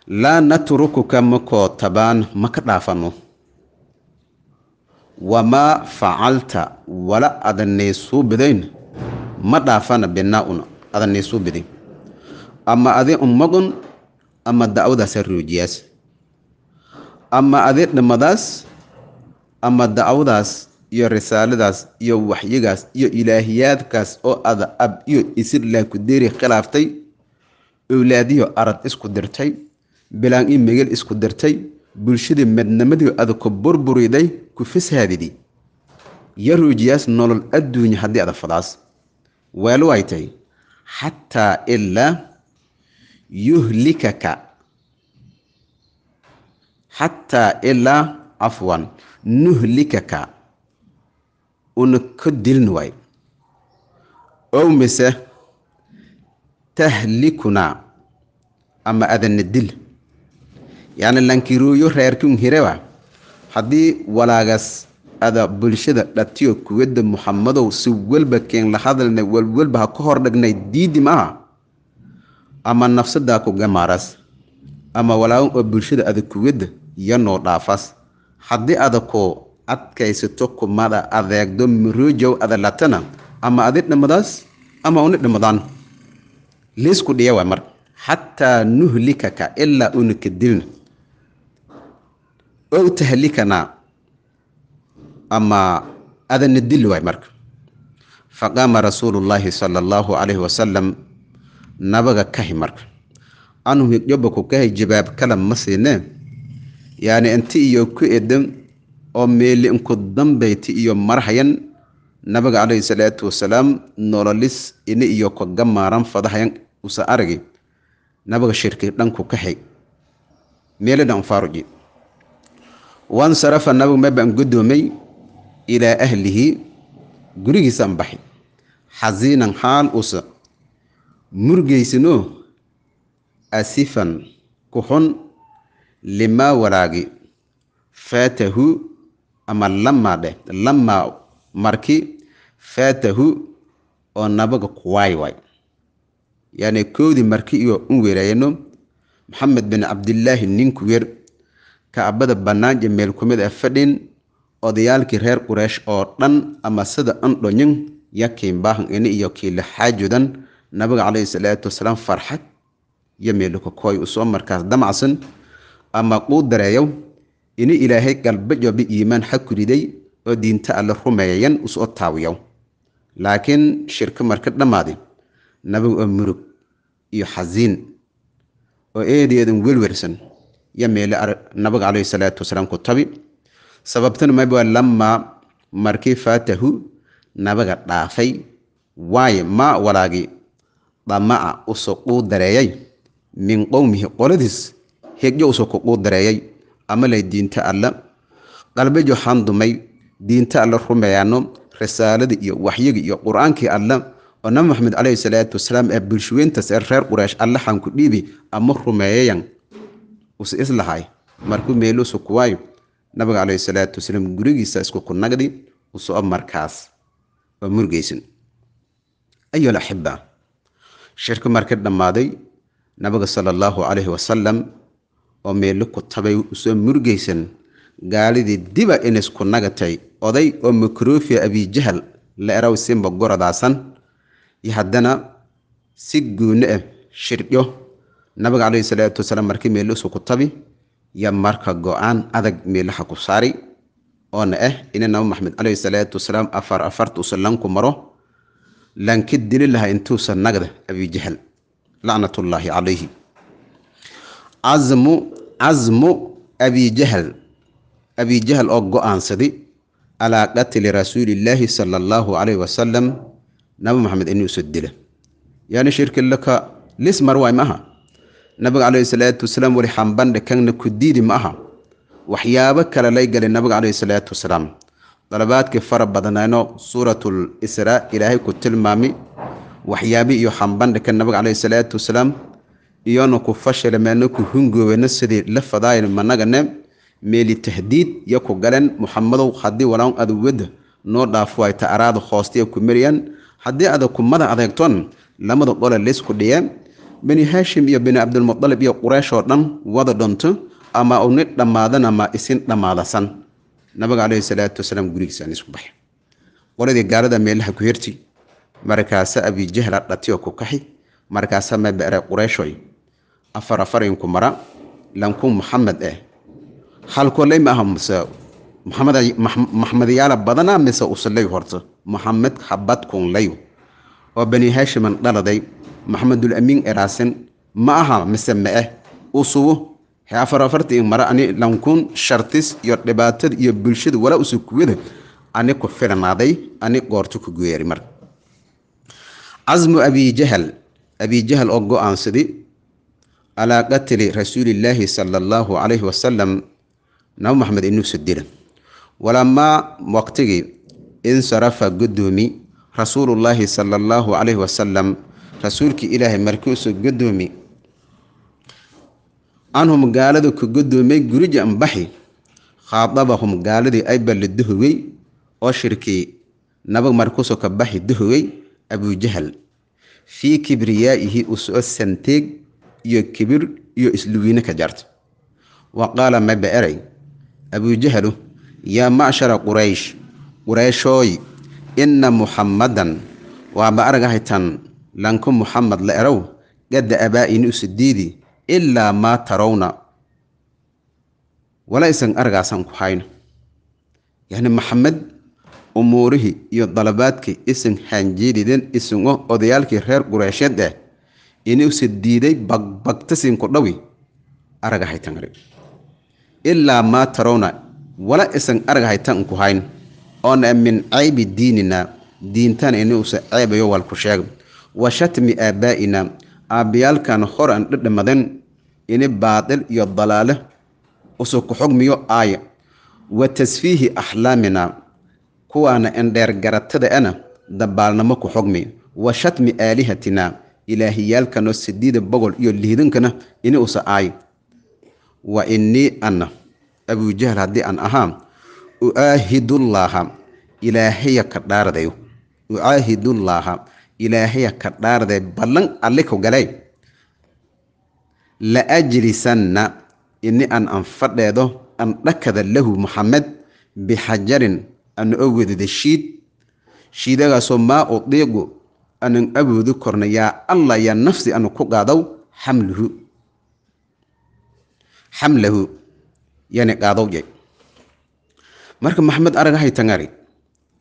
laa natrukuka makoo tabaan ma ka dhaafanno wamaa facalta wala adanaysuubidayn ma dhaafana binaa-un ama adi ummadun ama da'wadaasa roojiyaas ama adi dhimadaas ama dacwadaas iyo risaaladaas iyo waxyigaas iyo ilaahiyaadkaas oo ada ab iyo isidlaa ku deri khilaaftay owlaadiyo arad isku dirtay bilaan ii megel isku dirtay bulshadii madnamadii ada burburiday ku fasaadidi ruujiyaas nolol adduunya haddii adafadaas waalu weelu ay tahy xataa ilaa yuhlikaka xataa ilaa cafwan nuhlikaka una ka dilin waay ow mise tahlikunaa ama adana dil yani lankiruuyo reerkun hirewa haddii walaagaas ada bulshada dhatiyo kuwadda muxamadow si welba keen la hadalna welwelba ha ka hor dhagnay diidi maaha ama nafsadaa ku gamaaras ama walaagan oo bulshada ada kuwadda iyanoo dhaafas haddii ada ku adkaysato kumada adeegdo maruujow ada latana ama adi dhammadaas ama uni dhammadaan liisku dhiya waa mar xataa nuhlikaka ilaa una ka oo u tahlikanaa ama adana dili waay marka faqaama rasuulu llaahi sala allahu calayhi wasalam nabaga kahi marka anhum higjobaku kahay jabaab kala ma siinee yaani inti iyo ku edan oo meeli meeliinku dambayti iyo marhayan nabiga calayhi salaatu wasalaam nololis ini iyo ka gamaaran fadahayan usa aragi nabaga shirki dhanku kaxi meeli dhan faaruji wansarafa nabigu me baan godoomay ilaa ahlihi gurigiisaan baxi xasiinan xaal usa murgaysanoo asifan ku xun limaa walaagi faatahu ama lamaa dheh lamaa marki faatahu oo nabaga kuwaay waay yani koodii marki iyo un weeraayano maxamed bin cabdillaahi ninku yer kacbada banaanje meel ku mid ah fadhin odayaalkii reer qureesh oo dhan ama sida andhonyin ya kiimbaahan ini iyo kiila xaajudan nabiga caleyhi salaatu wasalaam farxad iyo meelukakooy usoo markaas damacsan ama quu dareeyow ini ilaahay galbajoba iimaan ha oo diinta alle rumeeyan usoo taawiyow laakiin shirka marka dhammaadi nabiga oo murug iyo xasiin oo eedeedan welwersan iyo meele nabiga caleyhi salaatu wasalaam ku tabi sababtuna mayb lamaa markii faatahu nabiga dhaafay waayo maa walaagii damaca usoo quu dareeyay min qowmihi qoladiis hegyo usoo kuquu dareeyay ama diinta alla qalbij waxaan diinta alla rumeeyano risaaladii iyo waxyigii iyo qur-aankii alla oo nabi maxamed caleyhi salaatu wasalaam ee bulshuweyntaas ee reer quraysh alla ku dhiibi ama rumeeyayan use islahay markuu meeluu sukuwaayo nabiga caleyhi salaatu wasalaam gurigiisa isku kunagdi usoo markaas waa murgaysan ayuhal axibaa shirku marka dhammaaday nabiga sala allahu calayhi wasalam oo meelo ku tabay usoo murgaysan gaalidii diba inis ku nagatay oday oo makrofia abijahal la eraw simba gorodaasan iyo haddana si guuno ah eh, shirdhyo nabiga caleyhi salaatu wasalaam markii meelihsu ku tabi yo marka go-aan adag meelaha ku saari oona ah eh, ina nabi maxamed caleyhi salaatu wasalaam afar afartuusan lanku maro lanka dili laha intuusan nagda abijahal lacnatullaahi calayhi casmu casmu abijahal abijahal oo go-aansaday calaa qatli rasuulillaahi sala allaahu caleyhi wasalam nabi maxamed inuusa dila yaani shirki laka lismar waay maaha nabiga caleyhi salaatu wasalaam wali xambandhe kanna ku diidi ma aha waxyaabo kale lay galay nabiga caleyhi salaatu wasalaam dalabaadkii fara badnayno suuratul israa ilaahay ku tilmaami waxyaabi iyo xambandhe kan nabiga caleyhi salaatu wasalaam iyona ku fashila meelna ku hungoobeyna sidii la fadaayan managane meeli tahdiid iyo ku galen muxamadow haddii walaawn aad wada noo dhaafo ay ta araada hoosteya ku mariyaan haddii ada kumada adeegtoon lamada dhole laysku dhiyeen bani haashim iyo bani cabdilmualib iyo qureysh oo dhan wada dhoonto ama ni dhammaadan ama isin dhammaadasan nabiga aleyhi salaatu wasalaam gurigiisaan isku baxay qoladii gaalada meelaha ku herti markaasa abijahla dhatiyo ku kaxi markaasa mabere qureyshoy afar afarinku mara lanku maxamed eh halkoley ma aha muse maxmedyaala mise usaley horto maxamed xabadkunley oo bani haashiman dhaladay maxamedul amiin eraasin ma aha mise ma-eh usubu he afarafartii mara ani lankuun shartis iyo dhibaatada iyo bulshada walaa usu kuwada ani ku filnaaday ani goortu ku geeri mar casmu abijahal abijahal oo go-aansaday calaa qatli rasuulillaahi sala allahu calayhi wasalam nabi maxamed inuusu dila walamaa waqtigii insarafa gudoomi rasuulullaahi sala allahu calayhi wasalam rasuulkii ilaahay markuusoo godoomay canhum gaaladu ka godoomay gurija ambaxi khaadabahum gaaladii ayballe duhogey oo shirkii nabag markuusoo ka baxi duhogey abujahal fii kibriyaa'ihi u soco santeeg iyo kibir iyo isluwiine ka jarta wa qaala maba erey abujahalu yaa macshara quraysh qurayshooy inna muxammadan waaba aragahay tan lanku muxamed la erow gadda abaa-ini usidiidi ilaa maa tarawna walaysan argaasaan ku hayno yacni maxamed umuurihii iyo dalabaadki isan haanjiidhiden isungo odayaalkii reer qureysheed eh inuusa diiday bagbagtasinku dhawi aragahaytangari ilaa maa tarawna wala isan argahaytan unku hayn oona min caybi diinina diintana inuusa ceebayo walku sheega wa shatmi aabaa'ina aabayaalkan hor aan dhadhamadan ini baadil iyo dalaale usoo ku xugmiyo aaya wa tasfiihi axlaamina kuwaana indheergaratada ana dabaalnamo ku xugmi wa shatmi aalihatina ilaahiyaalkanoo sidiida boqol iyo lihdankana ini usa aaya wa innii anna abujahl haddii aan ahaa uaahidullaaha ilaahaya ka dhaardayo ucaahidullaaha ilaahaya ka dhaarde ballan alle galay la ajlisanna ini aan anfadheedo an dhakada lahu muxamed bixajarin ana oo shiid shiidagaasoo maa udiiqu anan aboodi korna yaa allah yaa nafsi anu ku qaadaw xamluhu xamlahu yani qaadowye marka maxamed arag haytangari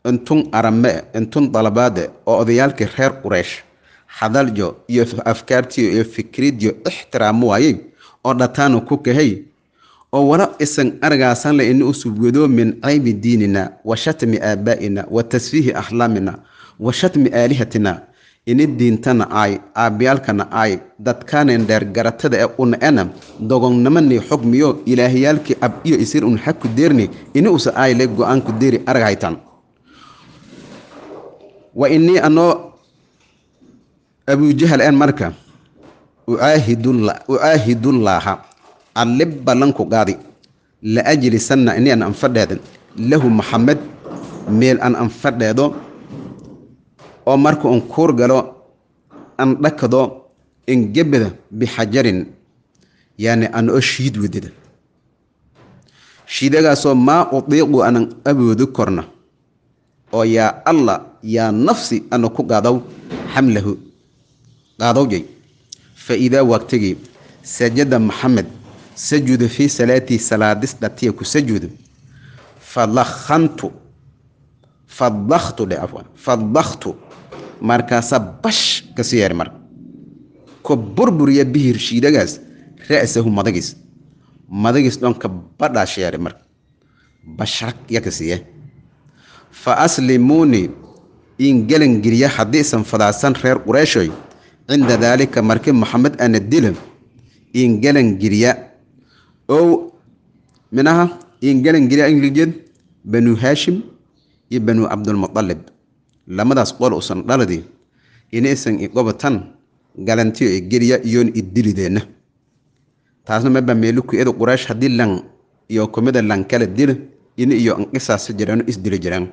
intun arame intun dalabaade oo odayaalkii reer qureysh hadaljo iyo afkaartiyo iyo fikridyo ixtiraamo waayey oo dhataanu ku kahay oo wala isan argaasan le ina usubgodo min caybi diinina wa shatmi aabaa'ina wa tasfiihi axlaamina wa shatmi aalihatina ini diintana aay aabayaalkana aay dadkaanen dheergaratada ee una ena dogonnimanii xugmiyo ilaahiyaalkii ab iyo isir un xag deerni ini usa aay le go-aan deeri argahaytan wa inii anoo abujahal aan marka uaahidun laaha adlib ballanku qaadi la ajlisanna ini aan anfadheedin lahu maxamed meel aan anfadheedo oo marka un kuur galo an dhakado in bixajarin yani aan oo shiid wadida shiidagaasoo maa utiiqu anan aboodi korna oo yaa allah yaa nafsi ana ku qaadaw xamlahu qaadowjay fa idaa waagtegay sajada maxamed sajuuda fii salaatii salaadis dhatiya ku sajuudo fadakantu fadaktu dhe afwan fadaktu markaasaa bash kasii yeer marka ko burburiya bihi shiidagaas ra'sahu madagiis madagiis dhoonka badhaasha yeeray marka bashrag ya fa aslimuunii in gelangeliya haddiisan fadaasan reer qureeshoy cinda daalika marki maxamed ana dilo in gelangeliya ow minaha in gelangeliya inligeed banu haashim iyo banu cabdulmualib lamadaas qol usan dhaladii inaysan igobatan galantiyo e geliya iyoon idilideenna taasna maba meeliku edu qureesh haddii lan iyo kumida lan kala dilo ini iyo anqisaasa jiraan isdili jiraan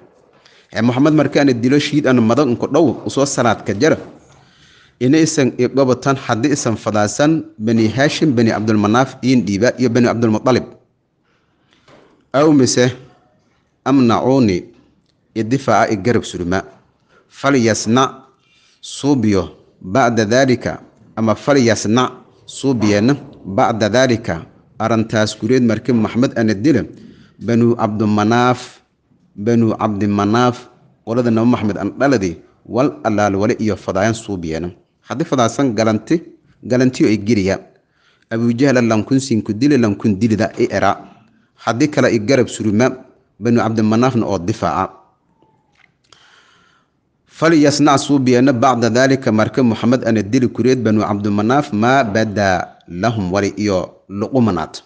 moxamed markaana dilo shiid-an dhow usoo sanaadka jara inaysan igobatan haddii isan fadaasan bani haashim bani cabdulmanaaf iindhiiba iyo bani cabdulmualib aw mise amnacuuni idifaaca igarab surma falyasnac suubiyo bacda daalika ama falyasna suubiyana bacda daalika arintaas gureed markii maxmed ana dila banu cabdumanaaf banu cabdimanaaf qolada naba maxmed andhaladi wal allaalwale iyo fadaayan suubiyeena haddii fadaasan galanti galantiyo i giriya abujahla lankunsinku dile lankun dilida i era haddii kale i garab suruma banuu cabdimanaafna oo difaaca falyasnac suubiyeena bacda daalika marka muxamed ana dili kureed banuu cabdimanaaf maa badaa lahum wali iyo luqumanaad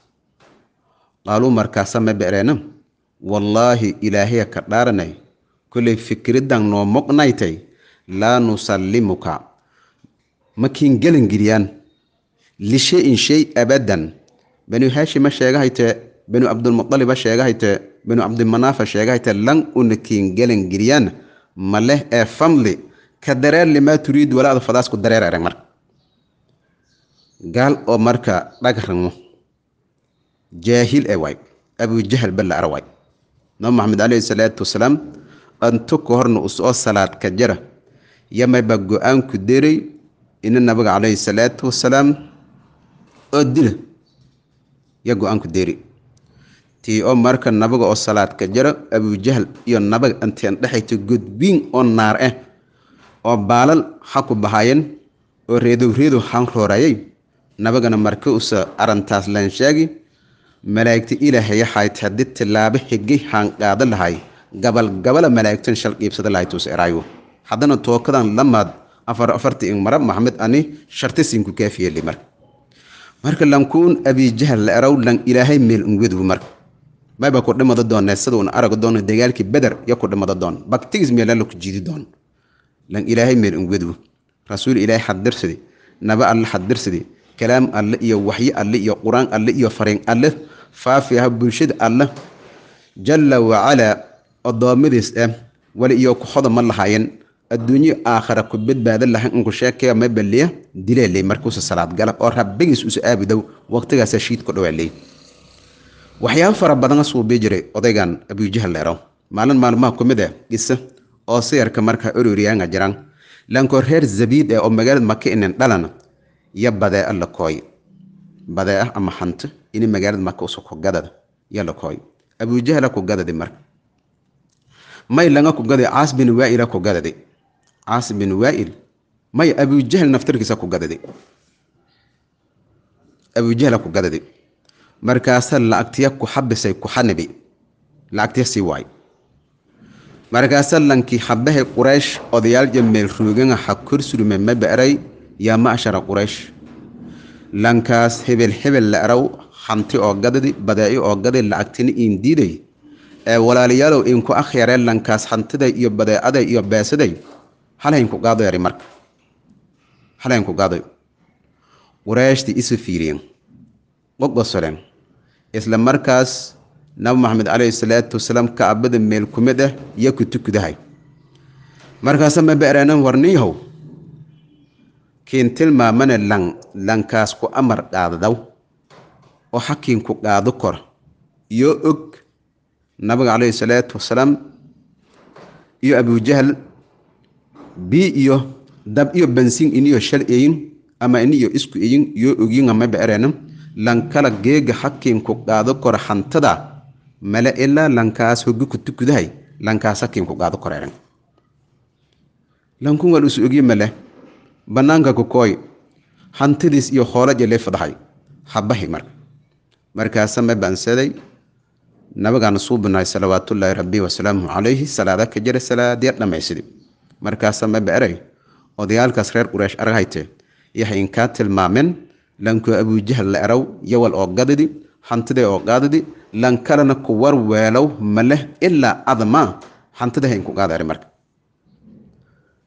qaaluu markaasa ma bereena wallaahi ilaahaya ka dhaaranay kolay fikridan noo moqnaytay laa nusallimuka makiin gelangeliyaan lishayin shay abadan banu haashima sheegahaytee banu cabdulmuqaliba sheegahaytee banu cabdimanaafa sheegahaytee lan una kiin gelangeliyaan ma leh ee famli ka dareer limaa turiid walaada fadaasku dareer erag marka gaal oo marka dhagaramo jaahil ee waay abujahal balla ara waay nabi maxamed caleyhi salaatu wasalaam anto ka horna u soo salaad ka jara yamay baa go-aanku deray ina nabiga caleyhi salaatu wasalaam oo dila yaa go-aanku deray tii oo marka nabiga oo salaad ka jara abujahl iyo nabaga anteen dhexayto godbiin oo naar ah oo baalal ha ku bahaayeen oo reedow reedow han roorayay nabagana marka usa arintaas laan sheegi malaa'igta ilaahay axayd haddii tillaabo higi haanqaado lahay gabalgabala malaa'igtan shal dhiibsada lahay tuus eraayo haddana tookadan lamaad afar afarti in mara maxmed ani shartisinku kaafiyeli mar marka lankuun abijahal la eraw lan ilaahay meel unwedu mar mayba ku dhimada doonee sida un doono dagaalkii beder yo ku dhimada doon baktigis meelalla ku jiidi doon lan ilaahay meel unwedu rasuul ilaahay xaddirsidi naba alle xaddirsidi kalaam alle iyo waxyo alle iyo qur-aan alle iyo fariin alle faafi bulshada alle jalla wacala addoommadiis ah weli iyo kuxoda ma lahayen adduunyo aakhira ku badbaada lahan inku sheekaya ma baliya dileeley markuusa salaadgala oo rabbigiis usa aabidow waqtigaasa shiidku dhawaaley waxyaabo fara badana suubii jiray odaygan abujahal leero maalin maalmaha ku mid ah oo sayarka markaa ororiyaanga jiraan lankoo reer zabiid ah oo magaalada maka inan dhalana iyo badee alla kooy badeeah ama hanti ini magaalada maka uso ku gadada yalakoy abujahla ku gadadi marka may ku gadadi caas bin waaila ku gadadi caas bin waail may abujahl naftirkiisa ku gadadi abujahla ku gadadi markaasa lacagtiya ku xabisay ku xanabi lacagtiya sii waay markaasa lankii xabahay quraysh odayaal jameelruuganaha korsurme mabaray yaa macshara quraysh lankaas hebel hebel la eraw hanti oo gadadi badeeco oo gadadi lacagtini in diiday ee walaalayaalow inku akhyaree lankaas hantiday iyo badeecaday iyo beesaday halaynku gaadeeri marka halaynku gaaday qureeshtii isu fiiriyeen qoqosoleen isla markaas nabi maxamed caleyhi salaatu wasalaam kacbada meel kumid ah iyo kutukudahay markaasa ma beereenan warniyahow hintilmaa tilmaamane lang lankaas ku amar qaadadaw oo xakiinku qaado kor iyo og nabiga caleyhi salaatu wasalaam iyo abujahal bii iyo dab iyo bansin iniyo shal eyin ama iniyo isku eyin yoo ogyin ma becereenam lankala geega xakiinku qaado kor hantada male ilaa lankaas hogi kutukudahay lankaas xakiinku qaado koreeren lankun waal isu ogyi male banaanka ku kooy hantidiis iyo hoolajee lee fadhaxay habahi marka markaasa ma baansaday nabagaana suu banaay salawaatullaahi rabbi wasalaamuhu calayhi salaada ka jira salaadiya dhammaysidi markaasa ma baeray odayaalkaas reer qureesh arghaytee yaxayn kaa tilmaamen lanku abuujahal la eraw yawal oo gadidi hantidee oo qaadidi lankalena ku warweelow ma leh ilaa adma hantida ku qaadaari marka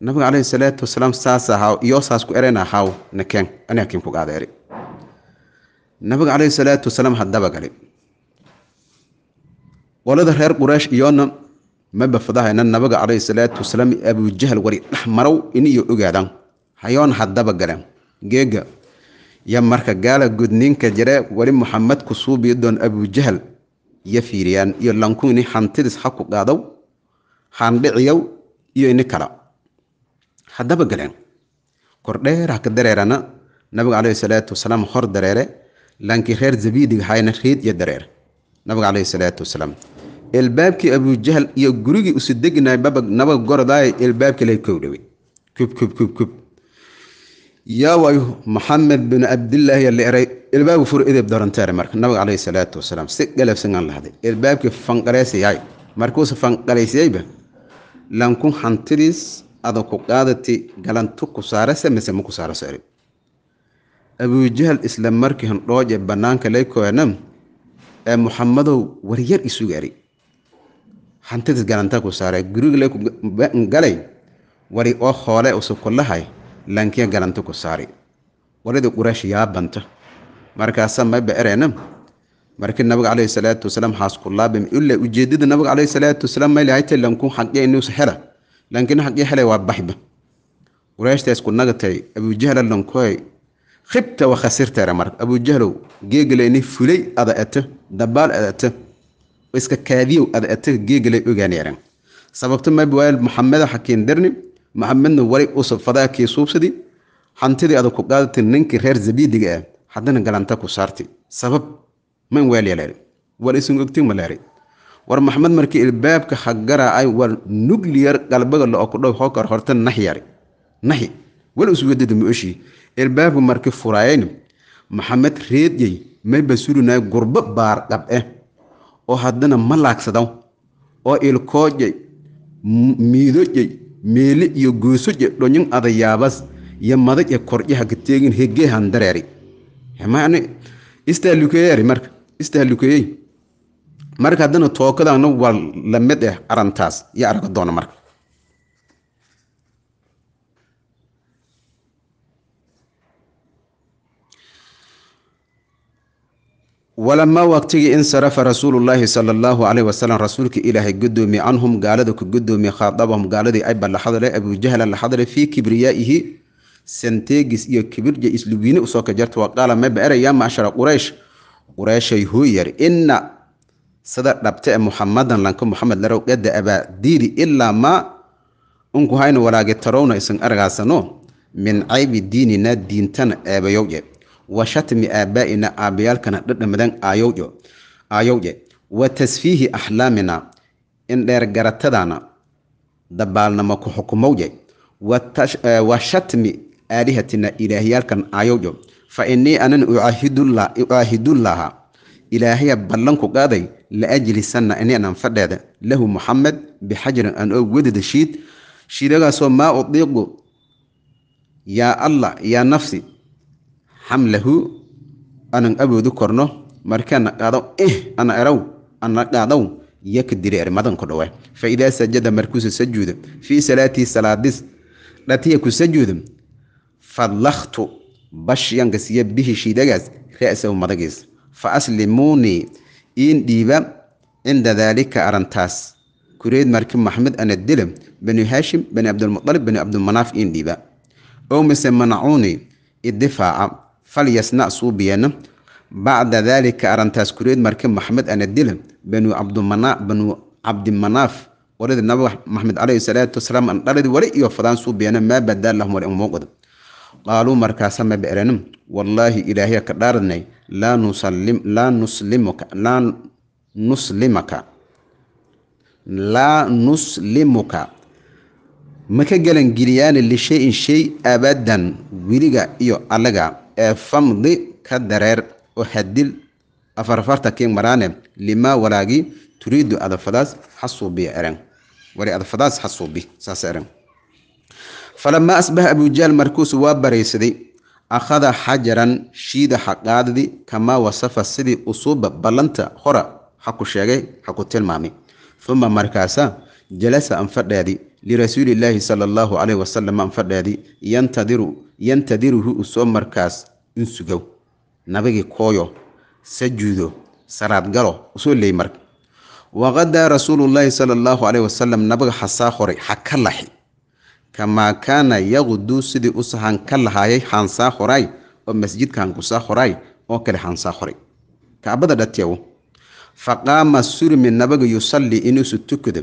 nabiga caleyhi salaatu wasalaam saas ahaa iyoosaas ku eren ahaaw nakeen anaakin ku qaadeeri nabiga caleyhi salaatu wasalaam hadaba gali qolada reer qureesh iyoona maba fadahayna nabiga caleyhi salaatu wasalaam abujahal wari dhex marow in iyo ogaadan hayoon hadaba galeen geega iyo marka gaala gudniinka jire weli muxamed kusuubiidoon abujahal iyo fiiriyaan iyo lankuini hantidis ha ku qaadaw handhiciyow iyo ini kala haddaba galeen kordheer ha ka dareerana nabiga caleyhi salaatu wasalaam hor dareere laankii reer zabidig hayna riid iyo dareer nabiga caleyhi salaatu wasalaam ilbaabkii abujahl iyo gurigii usu degnaay nabaga gordaay ilbaabkii lay kowdhawey kubkubkubkub yaway maxamed bin cabdilaahi leeray ilbaabka fur idib doranteere marka nabiga caleyhi salaatu wasalaam si galabsangan lahday ilbaabkii fanqareysayaay markuusa fanqaraysayayba laankun hantidiis adan ku qaadati galantu kusaarase mise ma kusaaraseri abujahal isla markii hondhooje banaanka lay koenam ee muxamadow waryar isugari hantidis galanta ku saare guriga leygalay wari oo hoole usukulahay lankiya galanta ku saari waridi quraysh yaabanta markaasa mayba ereenam markii nabiga caleyhi salaatu wasalaam xaaskulaabi ila ujeedada nabiga caleyhi salaatu wasalaam maylahay telanku xaqya inuus hela laakiin xaqii helay waa baxba walaashtaas ku nagatay abujahlalon koy khibta wa khasirteera marka abujahlow geegaleyni fulay ada dabaal ada iska kaadiyow ada ata geegaley ogaaneeran mabwaal maxameda xakiin darni maxamedna walay usub suubsadi xantidii ada ku qaadati ninkii reer zabiidiga ah haddana galanta ku saarti sabab man waal yaleer wal isun ogtin malaari war maxamed markii ilbaabka hagaraacay waa nuclear galbagala oo ku dhow hokar horta nahyari nahy wal uswadada muoshii ilbaabka markii furaayayna maxamed reedyey mayba surinay gurbo baar eh oo haddana ma laagsadow oo ilkoojay miidojay meeli iyo goosoje dhonyin adayaabas iyo madag e korjaha kateegin hegeehan dareeri man istaalukeeyari marka istaalukeeyey marka haddana toogadana waa la mid ah arintaas iyo arga doona marka walamaa waqtigii insarafa rasuulullaahi sala allahu caleyhi wasalam rasuulka ilaahay gudoomiye canhum gaalada ku gudoomiye khaadabahum gaaladii ayba la hadle abujahla la hadle fii kibriyaa'ihi santeegis iyo kibirja islubiine usoo ka waqaala maba eraya macshara quraysh qurayshay huu yar ina sida dhabta ee muxamadan lanka muxamed larow gada abaa diiri ilaa ma unku haynu walaage tarowna isan argaasano min caybi diinina diintana eebayowje washatmi shatmi aabaa'ina aabayaalkana dhadhamadan aayowje wa tasfiihi axlaamina in dheer garatadana dabaalnama ku xukumowje wa shatmi aalihatina ilaahyaalkan ayowjo fa innii anan ucaahidullaha ilaahaya ballanku qaaday laajlisanna ininaan fadheeda lahu muxamed bixajrin aan og wadada shiid shiidagaasoo maa udiiqu yaa allah yaa nafsi xamlahu anan aboodu korno markaana qaadaw eh ana eraw ana qaadaw yakdiri ermadan ku dhawa fa sajada markuusa sajuuda fii salaatii salaadis dhatiya ku sajuuda fadlaktu bashyanka bihi shiidagaas ra madagiis fa aslimuunii iindhiiba cinda daalika arrintaas kureed marki maxmed ana dilam bani haashim bani cabdilmualib bani cabdimanaaf iindhiiba ow mise manacuuni idifaaca falyasna suubiyana bacda daalika arrintaas kureed marki maxmed ana dilam banu cabdimanaaf waradii nabi maxamed caleyhi salaatu wasalaam andhaladii wali iyo fadaan suubiyana maa badaa lahum wali muuqda qaaluu markaasa ma beeranin wallaahi ilaahya ka dhaaradnay laa laa nuslimuka laa nuslimaka laa nuslimuka maka galan geliyaana lishayin shay abadan weliga iyo allaga ee famdi ka dareer oo hadil afarfarta keen maraane limaa walaagii turiidu adafadaas xasuubiya eren wali adafadaas xasuubi saas eren falamaa asbaha abujahl markuus waa baraysaday akhada xajaran shiida ha qaadadi kamaa wasafa sidii usuuba ballanta hora ha ku sheegay ha tilmaamay uma markaasa jalasa anfadheedi lirasuulilaahi sala allahu caleyhi wasalam anfadheedi yantadiru yantadiruhu usoo markaas insugow nabigii kooyo sajuudo saraadgalo usoo leey marka waqadaa rasuulullaahi sala allahu caleyhi wasalam nabiga hasaa horay ha ka laxi kamaa kaana yaqduu sidii use ka lahaayay hansaa horay oo masjidka hankusaa horay oo kale xaansaa horay kacbada dhateewo faqaama surmi nabaga yusallii inuusu tukado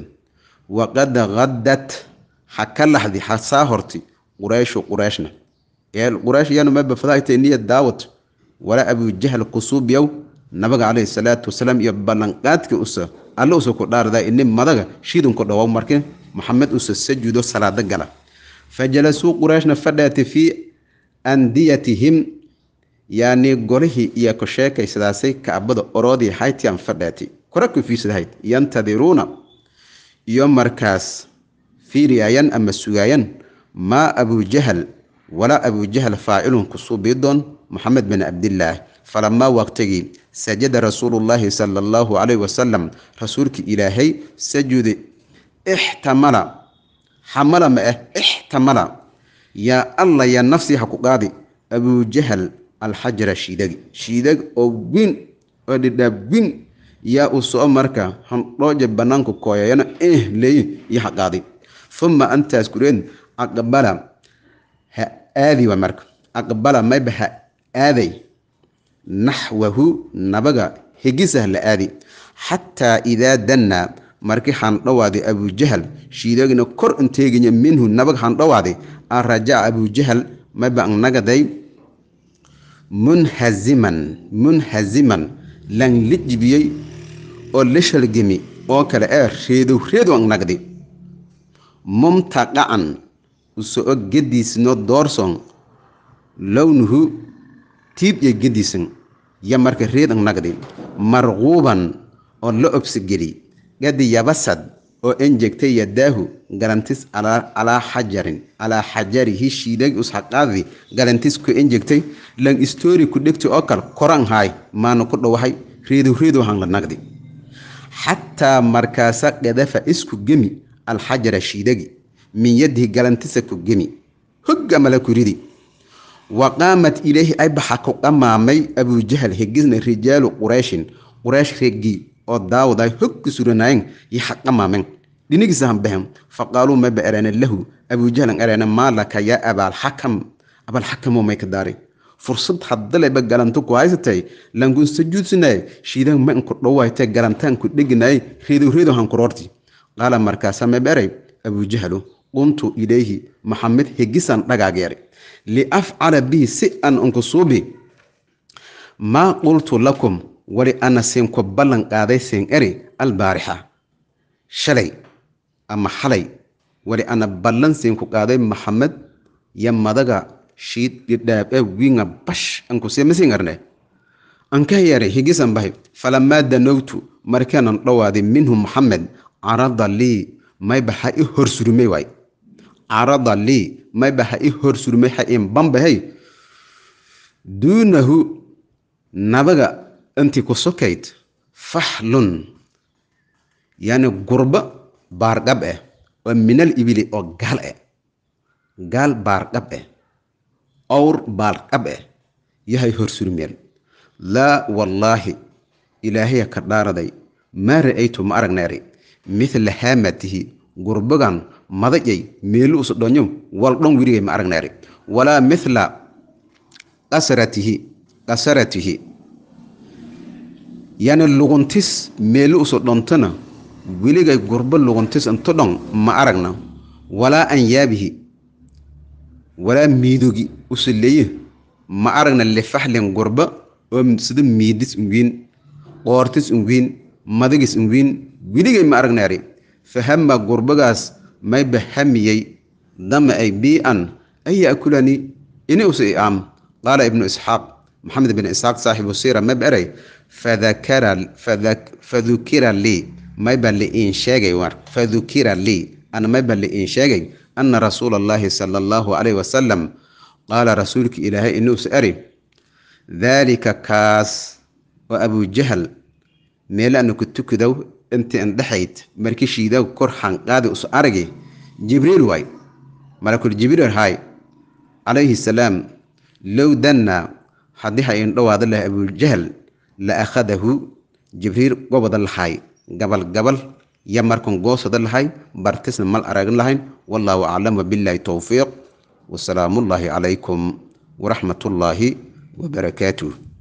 waqad qadad ha ka laxdi hasaa horti qurayshu qurayshna quraysh yaanu mabafadaaytay niyad daawat walaa abujahl kusuubyow nabaga caleyhi salaatu wasalaam iyo ballanqaadka usa alle usa ku dhaardaa ini madaga shiidanku dhawow markin maxamed usa sajuudo salaado gala fajalasuu quraashna fadhaati fii andiyatihim yani golihii iyo ku sheekaysadaasay kacbada oroodii haytian fadhaati kora ku fiisadahayd yantadiruuna iyo markaas fiiriyaayan ama sugaayan maa abujahal walaa abujahal faacilun kusuu biidoon moxamed bin cabdillaah falamaa waqtigii sajada rasuulullaahi sala allahu calayh wasalam rasuulkii ilaahay sajuuday ixtamala xamala ma ah ixtamala yaa alla yaa nafsii ha ku qaadi abujahal alxajara shiidag shiidag oo win oo dhidhaab gwin yaa uu soco marka handhooja banaanku kooyayana eh leey iyo ha qaadi uma antaas kureed aqbala ha aadi waa marka aqbala mayba ha aaday naxwahu nabaga higisah la aadi xataa idaa danna markii handhowaaday abujahal shiidoogina kor inteeganya minhu nabag handhowaaday a rajaca abujahal maba'nagaday munhaziman munhaziman lan la jibiyey oo la shalgemi oo kale ee reedow reedow angnagdi mumtaqacan uso'o gediisno doorson lownuhu tiib iyo gediisan ya marka reed angnagdi marquuban oo la obsogeli gadi yabasad oo enjegtay yadaahu galantis calaa xajarin calaa xajarihi shiidag usxaqaadi galantis ku enjegtay lang istori ku dhegti oo kal koran haay maana ku dhawahay riidu riidu hanla nagdi xataa markaasa qadafa isku gemi alxajara shiidagi min yadihi galantisa ku gemi hoggamala ku ridi wa qaamad ileyhi ay baxa ku dhammaamay abuujahal hegisna rijaalu qurayshin quraysh reeggii oo daawaday hogka suranaayen yo xaqa maamen faqaaluu ma ba lahu abuujahlan araana maalaka yaa abaalxakam abaalxakamoo may ka fursad haddaleba galanto ku haysatay lankun sajuudsinaaye shiidaan ma inku dhowaytee galantaan ku dheginaaye reedowreedo hankuroorti qaala markaasaa ma baray abuujahlu quntu ilayhi maxamed hegisaan dhagaagyeray liafcala bihi si aan unku maa qultu lakum wali ana seenko ballan qaaday seen eri albaarixa shalay ama xalay wali ana ballan seenku qaaday maxamed yo madaga shiid dhidhaab e winga bash anku seemasiin arne anka yeeray falamaa danowtu markeenan dhowaaday minhu maxamed carada lii maybaxa i hor waay carada lii maybaxa i hor surumay ha in bambahey duunahu nabaga intii ku sukayd faxlun yani gurba baargab eh oo minal ibili oo gaal eh gaal baargab eh awr baargab eh yahay horsurmeel laa wallaahi ilaahaya ka dhaaraday maa ra'aytu ma aragneeri mithla haamatihi gurbagan madayay meelu usudhonyo wal dhon wirigay ma aragneeri walaa mithla qasaratihi qasaratihi yani luguntis meeli uso dhontona weligay gurbo luguntis intu dhon ma aragna walaa anyaabihi walaa miidogi usoleeye ma aragna lifaxlin gurbo oo sida miidis ungiin qoortis ungiin madagis ungiin weligay ma aragnaari fahama gurbagaas mayba hamiyey dama ay bii-an aya akulani ini usa i aam qaala ibnu isxaaq maxamed bin isxaaq saaxibu siira mab eray fadukira lii mayba liiin sheegay fadukira lii ana mayba liiin sheegay ana rasuula allaahi sala allahu calayh wasalam qaala rasuulka ilaahay inuus ari daalika kaas oo abujahal meelaana ku tukadow intii indhexayd markishiidaw kor xanqaadi usu aragi jibriil waay malakul jibriil hay calayhi salaam low danna haddii ha iin dhowaada leh abujahal la akhadahu jibriil gobada lahay gabal gabal ya markan goosada lahay bartisna mal aragin lahayn wallaahu aclam wabilaahi towfiiq wasalaamullaahi calaykum waraxmatullaahi wabarakaatuh